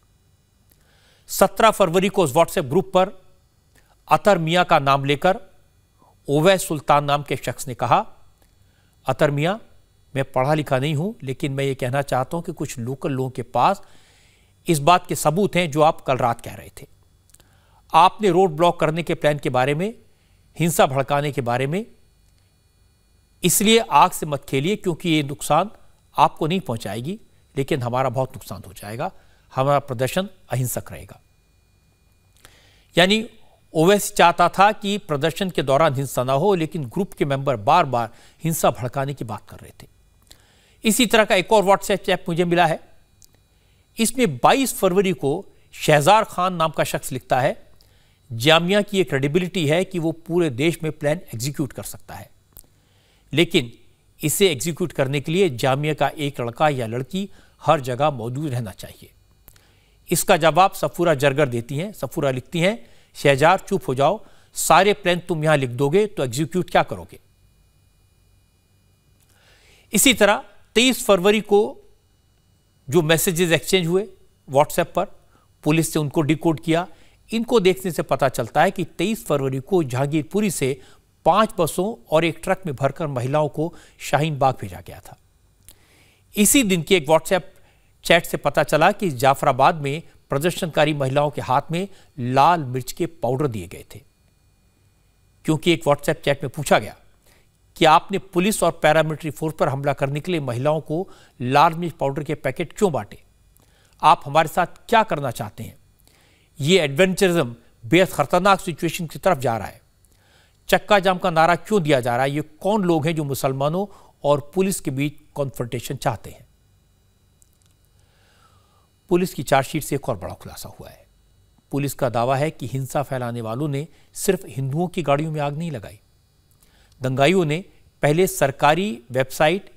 17 फरवरी को उस व्हाट्सएप ग्रुप पर अतर मिया का नाम लेकर ओवैस सुल्तान नाम के शख्स ने कहा अतर मिया मैं पढ़ा लिखा नहीं हूं लेकिन मैं ये कहना चाहता हूं कि कुछ लोकल लोगों के पास इस बात के सबूत हैं जो आप कल रात कह रहे थे आपने रोड ब्लॉक करने के प्लान के बारे में हिंसा भड़काने के बारे में इसलिए आग से मत खेलिए क्योंकि ये नुकसान आपको नहीं पहुंचाएगी लेकिन हमारा बहुत नुकसान हो जाएगा हमारा प्रदर्शन अहिंसक रहेगा यानी ओवैस चाहता था कि प्रदर्शन के दौरान हिंसा ना हो लेकिन ग्रुप के मेंबर बार बार हिंसा भड़काने की बात कर रहे थे इसी तरह का एक और व्हाट्सएप चैप मुझे मिला है इसमें 22 फरवरी को शहजार खान नाम का शख्स लिखता है जामिया की यह क्रेडिबिलिटी है कि वो पूरे देश में प्लान एग्जीक्यूट कर सकता है लेकिन इसे एग्जीक्यूट करने के लिए जामिया का एक लड़का या लड़की हर जगह मौजूद रहना चाहिए इसका जवाब सफूरा जरगर देती हैं सफूरा लिखती हैं शहजार चुप हो जाओ सारे प्लान तुम यहां लिख दोगे तो एग्जीक्यूट क्या करोगे इसी तरह 23 फरवरी को जो मैसेजेस एक्सचेंज हुए व्हाट्सएप पर पुलिस ने उनको डिकोड किया इनको देखने से पता चलता है कि 23 फरवरी को जहांगीरपुरी से पांच बसों और एक ट्रक में भरकर महिलाओं को शाहीन बाग भेजा गया था इसी दिन की एक व्हाट्सएप चैट से पता चला कि जाफराबाद में प्रदर्शनकारी महिलाओं के हाथ में लाल मिर्च के पाउडर दिए गए थे क्योंकि एक व्हाट्सएप चैट में पूछा गया कि आपने पुलिस और पैरामिलिट्री फोर्स पर हमला करने के लिए महिलाओं को लाल मिर्च पाउडर के पैकेट क्यों बांटे आप हमारे साथ क्या करना चाहते हैं ये एडवेंचरिज्म बेहद खतरनाक सिचुएशन की तरफ जा रहा है चक्का जाम का नारा क्यों दिया जा रहा है ये कौन लोग हैं जो मुसलमानों और पुलिस के बीच कॉन्फ्ronटेशन चाहते हैं पुलिस की चार्जशीट से एक और बड़ा खुलासा हुआ है पुलिस का दावा है कि हिंसा फैलाने वालों ने सिर्फ हिंदुओं की गाड़ियों में आग नहीं लगाई दंगाइयों ने पहले सरकारी वेबसाइट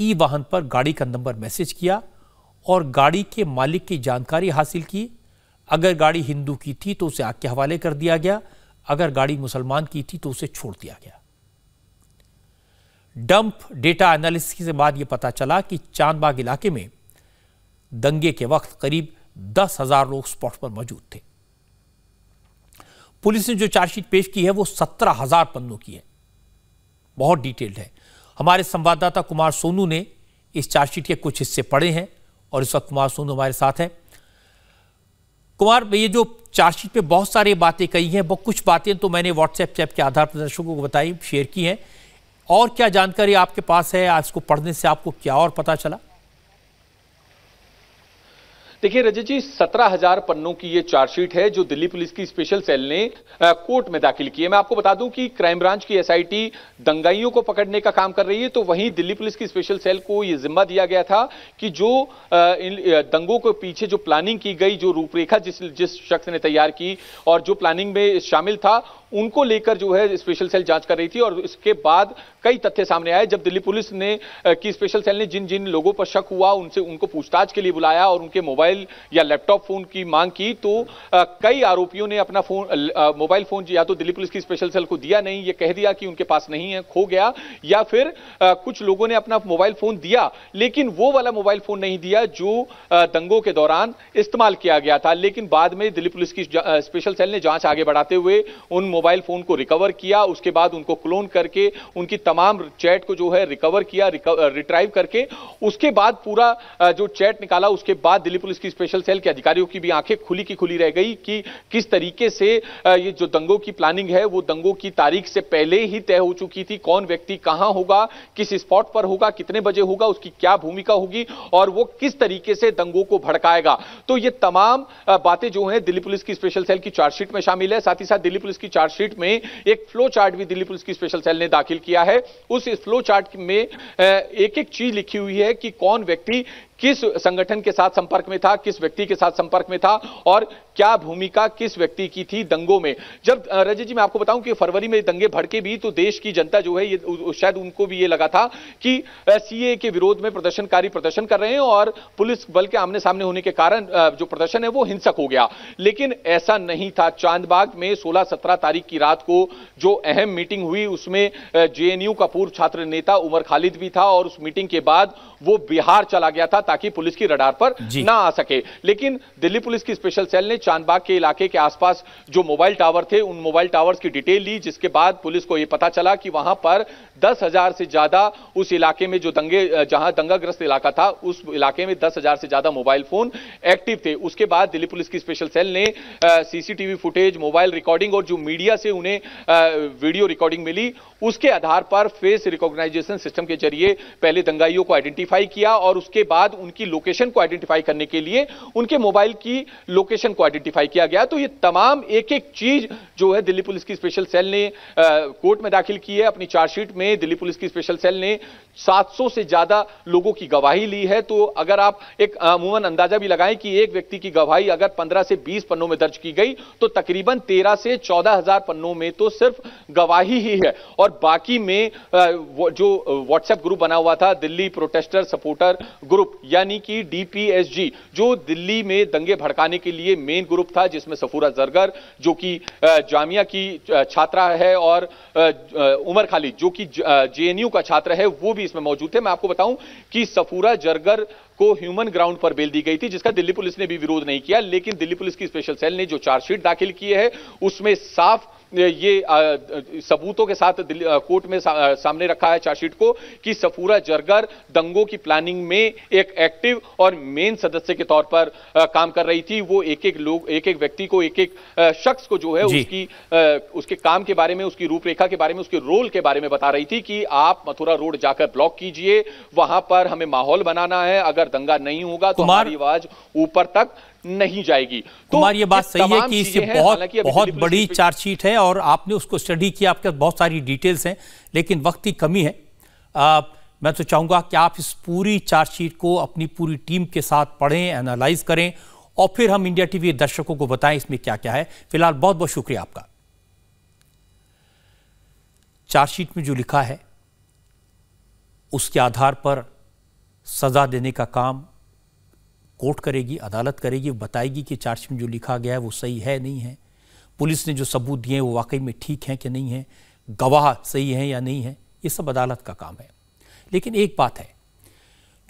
ई वाहन पर गाड़ी का नंबर मैसेज किया और गाड़ी के मालिक की जानकारी हासिल की अगर गाड़ी हिंदू की थी तो उसे आग के हवाले कर दिया गया अगर गाड़ी मुसलमान की थी तो उसे छोड़ दिया गया डंप डेटा एनालिसिस के बाद यह पता चला कि चांदबाग इलाके में दंगे के वक्त करीब दस हजार लोग स्पॉट पर मौजूद थे पुलिस ने जो चार्जशीट पेश की है वो सत्रह हजार पन्नों की है बहुत डिटेल्ड है हमारे संवाददाता कुमार सोनू ने इस चार्जशीट के कुछ हिस्से पढ़े हैं और इस वक्त कुमार सोनू हमारे साथ हैं कुमार ये जो चार्जशीट पे बहुत सारी बातें कही हैं बहुत कुछ बातें तो मैंने व्हाट्सएप चैप के आधार पर दर्शकों को बताई शेयर की हैं और क्या जानकारी आपके पास है इसको पढ़ने से आपको क्या और पता चला देखिए रजत जी सत्रह हजार पन्नों की ये चार्जशीट है जो दिल्ली पुलिस की स्पेशल सेल ने कोर्ट में दाखिल की है मैं आपको बता दूं कि क्राइम ब्रांच की एसआईटी दंगाइयों को पकड़ने का काम कर रही है तो वहीं दिल्ली पुलिस की स्पेशल सेल को ये जिम्मा दिया गया था कि जो दंगों के पीछे जो प्लानिंग की गई जो रूपरेखा जिस जिस शख्स ने तैयार की और जो प्लानिंग में शामिल था उनको लेकर जो है स्पेशल सेल जांच कर रही थी और इसके बाद कई तथ्य सामने आए जब दिल्ली पुलिस ने की स्पेशल सेल ने जिन जिन लोगों पर शक हुआ उनसे उनको पूछताछ के लिए बुलाया और उनके मोबाइल या लैपटॉप फोन की मांग की तो कई आरोपियों ने अपना फोन मोबाइल फोन या तो दिल्ली पुलिस की स्पेशल सेल को दिया नहीं ये कह दिया कि उनके पास नहीं है खो गया या फिर कुछ लोगों ने अपना मोबाइल फोन दिया लेकिन वो वाला मोबाइल फोन नहीं दिया जो दंगों के दौरान इस्तेमाल किया गया था लेकिन बाद में दिल्ली पुलिस की स्पेशल सेल ने जांच आगे बढ़ाते हुए उन मोबाइल मोबाइल फ़ोन को रिकवर किया उसके बाद उनको क्लोन करके उनकी तमाम चैट को जो है रिकवर किया रिट्राइव करके उसके बाद पूरा जो चैट निकाला उसके बाद दिल्ली पुलिस की स्पेशल सेल के अधिकारियों की भी आंखें खुली की खुली रह गई कि किस तरीके से ये जो दंगों की प्लानिंग है वो दंगों की तारीख से पहले ही तय हो चुकी थी कौन व्यक्ति कहां होगा किस स्पॉट पर होगा कितने बजे होगा उसकी क्या भूमिका होगी और वो किस तरीके से दंगों को भड़काएगा तो ये तमाम बातें जो है दिल्ली पुलिस की स्पेशल सेल की चार्जशीट में शामिल है साथ ही साथ दिल्ली पुलिस की चार्ज चार्जशीट में एक फ्लो चार्ट भी दिल्ली पुलिस की स्पेशल सेल ने दाखिल किया है उस फ्लो चार्ट में एक एक चीज लिखी हुई है कि कौन व्यक्ति किस संगठन के साथ संपर्क में था किस व्यक्ति के साथ संपर्क में था और क्या भूमिका किस व्यक्ति की थी दंगों में जब रजत जी मैं आपको बताऊं कि फरवरी में दंगे भड़के भी तो देश की जनता जो है ये शायद उनको भी ये लगा था कि सीए के विरोध में प्रदर्शनकारी प्रदर्शन कर रहे हैं और पुलिस बल के आमने सामने होने के कारण जो प्रदर्शन है वो हिंसक हो गया लेकिन ऐसा नहीं था चांदबाग में सोलह सत्रह तारीख की रात को जो अहम मीटिंग हुई उसमें जेएनयू का पूर्व छात्र नेता उमर खालिद भी था और उस मीटिंग के बाद वो बिहार चला गया था ताकि पुलिस की रडार पर ना आ सके लेकिन दिल्ली पुलिस की स्पेशल सेल ने चांदबाग के इलाके के आसपास जो मोबाइल टावर थे उन मोबाइल टावर्स की डिटेल ली जिसके बाद पुलिस को यह पता चला कि वहां पर दस हजार से ज्यादा उस इलाके में जो दंगे जहां दंगाग्रस्त इलाका था उस इलाके में दस हजार से ज्यादा मोबाइल फोन एक्टिव थे उसके बाद दिल्ली पुलिस की स्पेशल सेल ने सीसीटीवी फुटेज मोबाइल रिकॉर्डिंग और जो मीडिया से उन्हें वीडियो रिकॉर्डिंग मिली उसके आधार पर फेस रिकॉग्नाइजेशन सिस्टम के जरिए पहले दंगाइयों को आइडेंटिफाई किया और उसके बाद उनकी लोकेशन को आइडेंटिफाई करने के लिए उनके मोबाइल की लोकेशन को आइडेंटिफाई किया गया तो ये तमाम एक एक चीज जो है दिल्ली पुलिस की स्पेशल सेल ने कोर्ट में दाखिल की है अपनी चार्जशीट में दिल्ली पुलिस की स्पेशल सेल ने 700 से ज्यादा लोगों की गवाही ली है तो अगर आप एक अमूमन अंदाजा भी लगाएं कि एक व्यक्ति की गवाही अगर 15 से 20 पन्नों में दर्ज की गई तो तकरीबन 13 से 14,000 पन्नों में तो सिर्फ गवाही ही है और बाकी में जो व्हाट्सएप ग्रुप बना हुआ था दिल्ली प्रोटेस्टर सपोर्टर ग्रुप यानी कि डीपीएसजी जो दिल्ली में दंगे भड़काने के लिए मेन ग्रुप था जिसमें सफूरा जरगर जो कि जामिया की छात्रा है और उमर खालिद जो कि जेएनयू का छात्र है वो भी इसमें मौजूद थे मैं आपको बताऊं कि सफूरा जरगर को ह्यूमन ग्राउंड पर बेल दी गई थी जिसका दिल्ली पुलिस ने भी विरोध नहीं किया लेकिन दिल्ली पुलिस की स्पेशल सेल ने जो चार्जशीट दाखिल की है उसमें साफ ये आ, सबूतों के साथ कोर्ट में सा, सामने रखा है चार्जशीट को कि सफूरा जरगर दंगों की प्लानिंग में एक एक्टिव और मेन सदस्य के तौर पर आ, काम कर रही थी वो एक एक लोग एक एक व्यक्ति को एक एक शख्स को जो है उसकी आ, उसके काम के बारे में उसकी रूपरेखा के बारे में उसके रोल के बारे में बता रही थी कि आप मथुरा रोड जाकर ब्लॉक कीजिए वहां पर हमें माहौल बनाना है अगर अगर दंगा नहीं होगा तो हमारी आवाज ऊपर तक नहीं जाएगी तो कुमार तो ये बात सही है कि इससे बहुत बहुत बड़ी चार्जशीट है और आपने उसको स्टडी किया आपके पास बहुत सारी डिटेल्स हैं लेकिन वक्त की कमी है आ, मैं तो चाहूँगा कि आप इस पूरी चार्जशीट को अपनी पूरी टीम के साथ पढ़ें एनालाइज करें और फिर हम इंडिया टीवी दर्शकों को बताएं इसमें क्या क्या है फिलहाल बहुत बहुत शुक्रिया आपका चार्जशीट में जो लिखा है उसके आधार पर सज़ा देने का काम कोर्ट करेगी अदालत करेगी बताएगी कि चार्जशीट में जो लिखा गया है वो सही है नहीं है पुलिस ने जो सबूत दिए हैं वो वाकई में ठीक हैं कि नहीं है गवाह सही हैं या नहीं है ये सब अदालत का काम है लेकिन एक बात है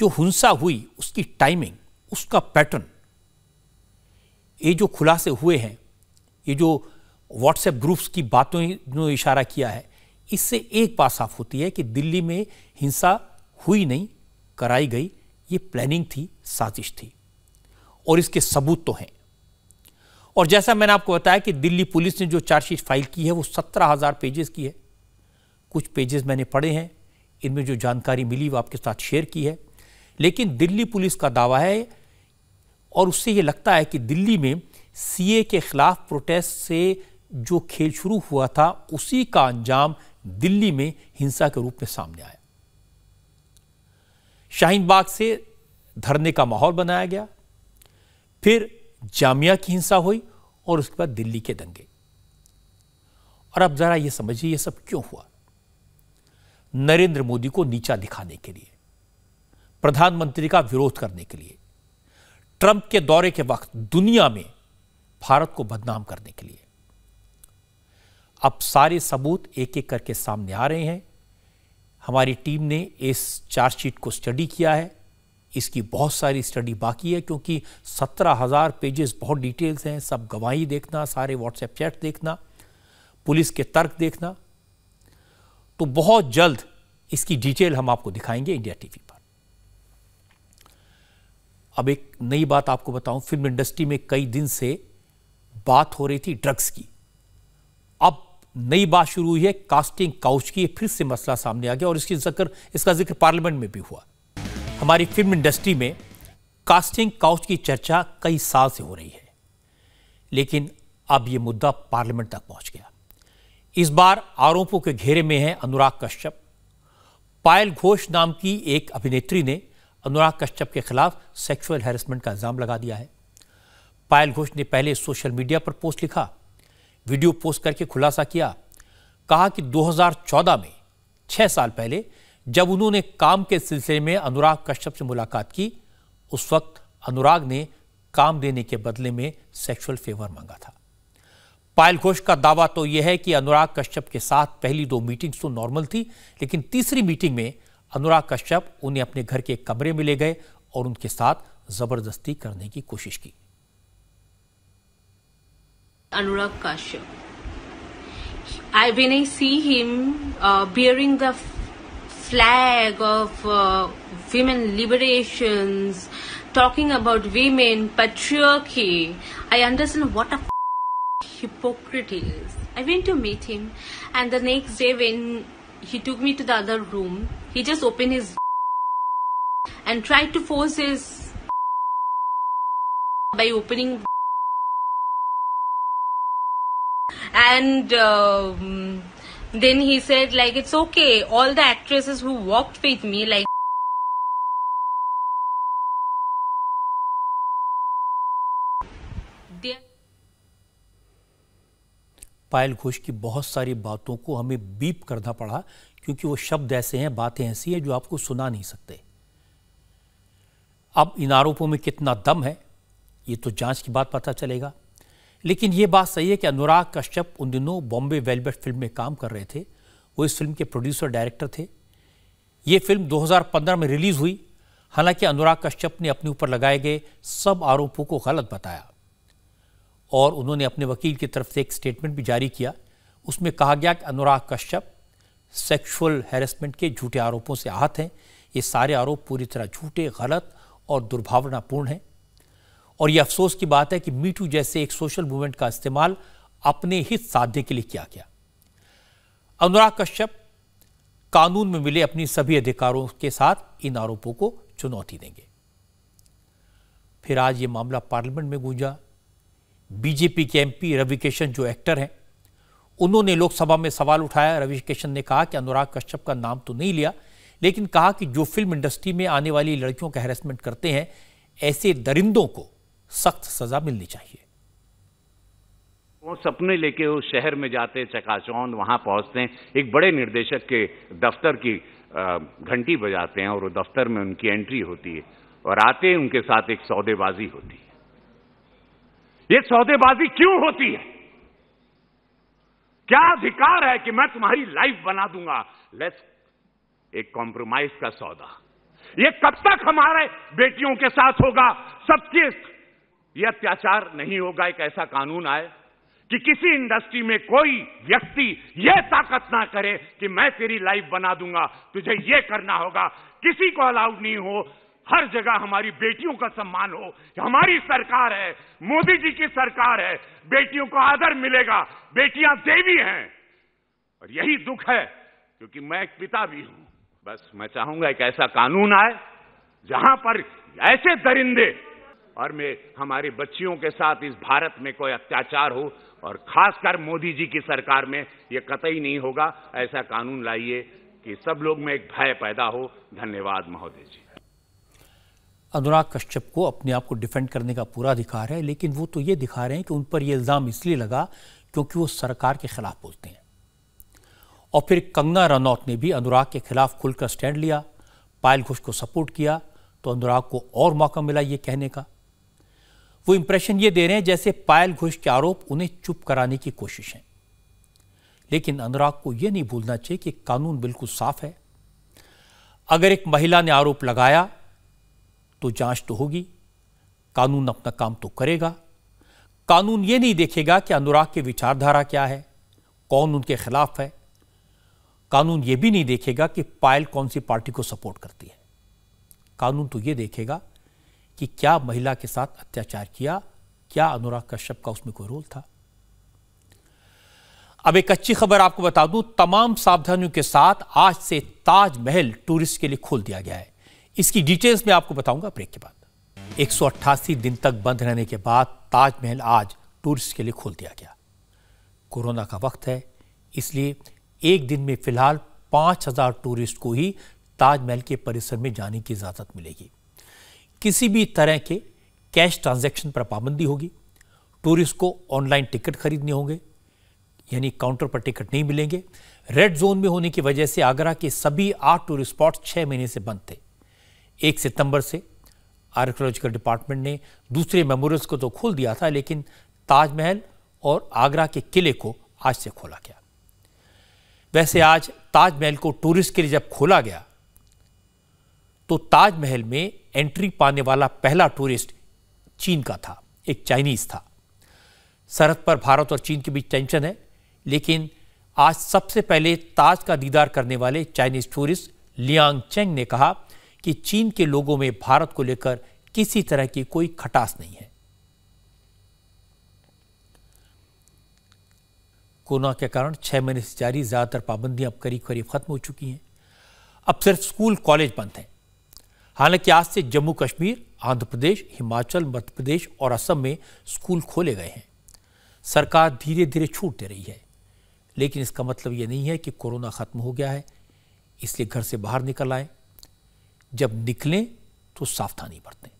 जो हिंसा हुई उसकी टाइमिंग उसका पैटर्न ये जो खुलासे हुए हैं ये जो व्हाट्सएप ग्रुप्स की बातों ने इशारा किया है इससे एक बात साफ होती है कि दिल्ली में हिंसा हुई नहीं कराई गई ये प्लानिंग थी साजिश थी और इसके सबूत तो हैं और जैसा मैंने आपको बताया कि दिल्ली पुलिस ने जो चार्जशीट फाइल की है वो सत्रह हज़ार पेजेस की है कुछ पेजेस मैंने पढ़े हैं इनमें जो जानकारी मिली वो आपके साथ शेयर की है लेकिन दिल्ली पुलिस का दावा है और उससे ये लगता है कि दिल्ली में सीए के खिलाफ प्रोटेस्ट से जो खेल शुरू हुआ था उसी का अंजाम दिल्ली में हिंसा के रूप में सामने आया शाहीन बाग से धरने का माहौल बनाया गया फिर जामिया की हिंसा हुई और उसके बाद दिल्ली के दंगे और अब जरा यह समझिए यह सब क्यों हुआ नरेंद्र मोदी को नीचा दिखाने के लिए प्रधानमंत्री का विरोध करने के लिए ट्रंप के दौरे के वक्त दुनिया में भारत को बदनाम करने के लिए अब सारे सबूत एक एक करके सामने आ रहे हैं हमारी टीम ने इस चार्जशीट को स्टडी किया है इसकी बहुत सारी स्टडी बाकी है क्योंकि सत्रह हज़ार पेजेस बहुत डिटेल्स हैं सब गवाही देखना सारे व्हाट्सएप चैट देखना पुलिस के तर्क देखना तो बहुत जल्द इसकी डिटेल हम आपको दिखाएंगे इंडिया टीवी पर अब एक नई बात आपको बताऊं फिल्म इंडस्ट्री में कई दिन से बात हो रही थी ड्रग्स की नई बात शुरू हुई है कास्टिंग काउच की फिर से मसला सामने आ गया और इसकी जिक्र इसका जिक्र पार्लियामेंट में भी हुआ हमारी फिल्म इंडस्ट्री में कास्टिंग काउच की चर्चा कई साल से हो रही है लेकिन अब ये मुद्दा पार्लियामेंट तक पहुंच गया इस बार आरोपों के घेरे में है अनुराग कश्यप पायल घोष नाम की एक अभिनेत्री ने अनुराग कश्यप के खिलाफ सेक्सुअल हैरेसमेंट का इल्जाम लगा दिया है पायल घोष ने पहले सोशल मीडिया पर पोस्ट लिखा वीडियो पोस्ट करके खुलासा किया कहा कि 2014 में छह साल पहले जब उन्होंने काम के सिलसिले में अनुराग कश्यप से मुलाकात की उस वक्त अनुराग ने काम देने के बदले में सेक्सुअल फेवर मांगा था पायल घोष का दावा तो यह है कि अनुराग कश्यप के साथ पहली दो मीटिंग्स तो नॉर्मल थी लेकिन तीसरी मीटिंग में अनुराग कश्यप उन्हें अपने घर के कमरे में ले गए और उनके साथ जबरदस्ती करने की कोशिश की Anurag Kashyap. I, when I see him uh, bearing the flag of uh, women liberations, talking about women, patriarchy, I understand what a hypocrite he is. I went to meet him, and the next day, when he took me to the other room, he just opened his and tried to force his by opening and uh, then he said like it's okay all the actresses who worked with me like पायल घोष की बहुत सारी बातों को हमें beep करना पड़ा क्योंकि वो शब्द ऐसे हैं बातें ऐसी हैं जो आपको सुना नहीं सकते अब इन आरोपों में कितना दम है ये तो जांच की बात पता चलेगा लेकिन ये बात सही है कि अनुराग कश्यप उन दिनों बॉम्बे वेलबेट फिल्म में काम कर रहे थे वो इस फिल्म के प्रोड्यूसर डायरेक्टर थे ये फिल्म 2015 में रिलीज़ हुई हालांकि अनुराग कश्यप ने अपने ऊपर लगाए गए सब आरोपों को गलत बताया और उन्होंने अपने वकील की तरफ से एक स्टेटमेंट भी जारी किया उसमें कहा गया कि अनुराग कश्यप सेक्सुअल हेरसमेंट के झूठे आरोपों से आहत हैं ये सारे आरोप पूरी तरह झूठे गलत और दुर्भावनापूर्ण हैं और यह अफसोस की बात है कि मीटू जैसे एक सोशल मूवमेंट का इस्तेमाल अपने हित साधने के लिए किया गया अनुराग कश्यप कानून में मिले अपनी सभी अधिकारों के साथ इन आरोपों को चुनौती देंगे फिर आज ये मामला पार्लियामेंट में गूंजा बीजेपी के एमपी रवि किशन जो एक्टर हैं उन्होंने लोकसभा में सवाल उठाया रवि किशन ने कहा कि अनुराग कश्यप का नाम तो नहीं लिया लेकिन कहा कि जो फिल्म इंडस्ट्री में आने वाली लड़कियों का हेरेसमेंट करते हैं ऐसे दरिंदों को सख्त सजा मिलनी चाहिए वो सपने लेके उस शहर में जाते चकाचौंध वहां पहुंचते हैं एक बड़े निर्देशक के दफ्तर की घंटी बजाते हैं और वो दफ्तर में उनकी एंट्री होती है और आते ही उनके साथ एक सौदेबाजी होती है ये सौदेबाजी क्यों होती है क्या अधिकार है कि मैं तुम्हारी लाइफ बना दूंगा लेट्स एक कॉम्प्रोमाइज का सौदा ये कब तक हमारे बेटियों के साथ होगा सबके यह अत्याचार नहीं होगा एक ऐसा कानून आए कि किसी इंडस्ट्री में कोई व्यक्ति यह ताकत ना करे कि मैं तेरी लाइफ बना दूंगा तुझे यह करना होगा किसी को अलाउड नहीं हो हर जगह हमारी बेटियों का सम्मान हो हमारी सरकार है मोदी जी की सरकार है बेटियों को आदर मिलेगा बेटियां देवी हैं और यही दुख है क्योंकि मैं एक पिता भी हूं बस मैं चाहूंगा एक ऐसा कानून आए जहां पर ऐसे दरिंदे और मैं हमारी बच्चियों के साथ इस भारत में कोई अत्याचार हो और खासकर मोदी जी की सरकार में ये कतई नहीं होगा ऐसा कानून लाइए कि सब लोग में एक भय पैदा हो धन्यवाद महोदय जी अनुराग कश्यप को अपने आप को डिफेंड करने का पूरा अधिकार है लेकिन वो तो ये दिखा रहे हैं कि उन पर यह इल्ज़ाम इसलिए लगा क्योंकि वो सरकार के खिलाफ बोलते हैं और फिर कंगना रनौत ने भी अनुराग के खिलाफ खुलकर स्टैंड लिया पायल घोष को सपोर्ट किया तो अनुराग को और मौका मिला ये कहने का वो इंप्रेशन ये दे रहे हैं जैसे पायल घोष के आरोप उन्हें चुप कराने की कोशिश है लेकिन अनुराग को यह नहीं भूलना चाहिए कि कानून बिल्कुल साफ है अगर एक महिला ने आरोप लगाया तो जांच तो होगी कानून अपना काम तो करेगा कानून यह नहीं देखेगा कि अनुराग की विचारधारा क्या है कौन उनके खिलाफ है कानून यह भी नहीं देखेगा कि पायल कौन सी पार्टी को सपोर्ट करती है कानून तो यह देखेगा कि क्या महिला के साथ अत्याचार किया क्या अनुराग कश्यप का उसमें कोई रोल था अब एक अच्छी खबर आपको बता दूं तमाम सावधानियों के साथ आज से ताजमहल टूरिस्ट के लिए खोल दिया गया है इसकी डिटेल्स में आपको बताऊंगा ब्रेक के बाद 188 दिन तक बंद रहने के बाद ताजमहल आज टूरिस्ट के लिए खोल दिया गया कोरोना का वक्त है इसलिए एक दिन में फिलहाल 5000 टूरिस्ट को ही ताजमहल के परिसर में जाने की इजाज़त मिलेगी किसी भी तरह के कैश ट्रांजैक्शन पर पाबंदी होगी टूरिस्ट को ऑनलाइन टिकट खरीदने होंगे यानी काउंटर पर टिकट नहीं मिलेंगे रेड जोन में होने की वजह से आगरा के सभी आठ टूरिस्ट स्पॉट छह महीने से बंद थे एक सितंबर से आर्कोलॉजिकल डिपार्टमेंट ने दूसरे मेमोरियल्स को तो खोल दिया था लेकिन ताजमहल और आगरा के किले को आज से खोला गया वैसे आज ताजमहल को टूरिस्ट के लिए जब खोला गया तो ताजमहल में एंट्री पाने वाला पहला टूरिस्ट चीन का था एक चाइनीज था सरहद पर भारत और चीन के बीच टेंशन है लेकिन आज सबसे पहले ताज का दीदार करने वाले चाइनीज टूरिस्ट लियांग चेंग ने कहा कि चीन के लोगों में भारत को लेकर किसी तरह की कोई खटास नहीं है कोरोना के कारण छह महीने से जारी ज्यादातर पाबंदियां अब करीब करीब खत्म हो चुकी हैं अब सिर्फ स्कूल कॉलेज बंद हैं हालांकि आज से जम्मू कश्मीर आंध्र प्रदेश हिमाचल मध्य प्रदेश और असम में स्कूल खोले गए हैं सरकार धीरे धीरे छूट दे रही है लेकिन इसका मतलब ये नहीं है कि कोरोना खत्म हो गया है इसलिए घर से बाहर निकल आए जब निकलें तो सावधानी बरतें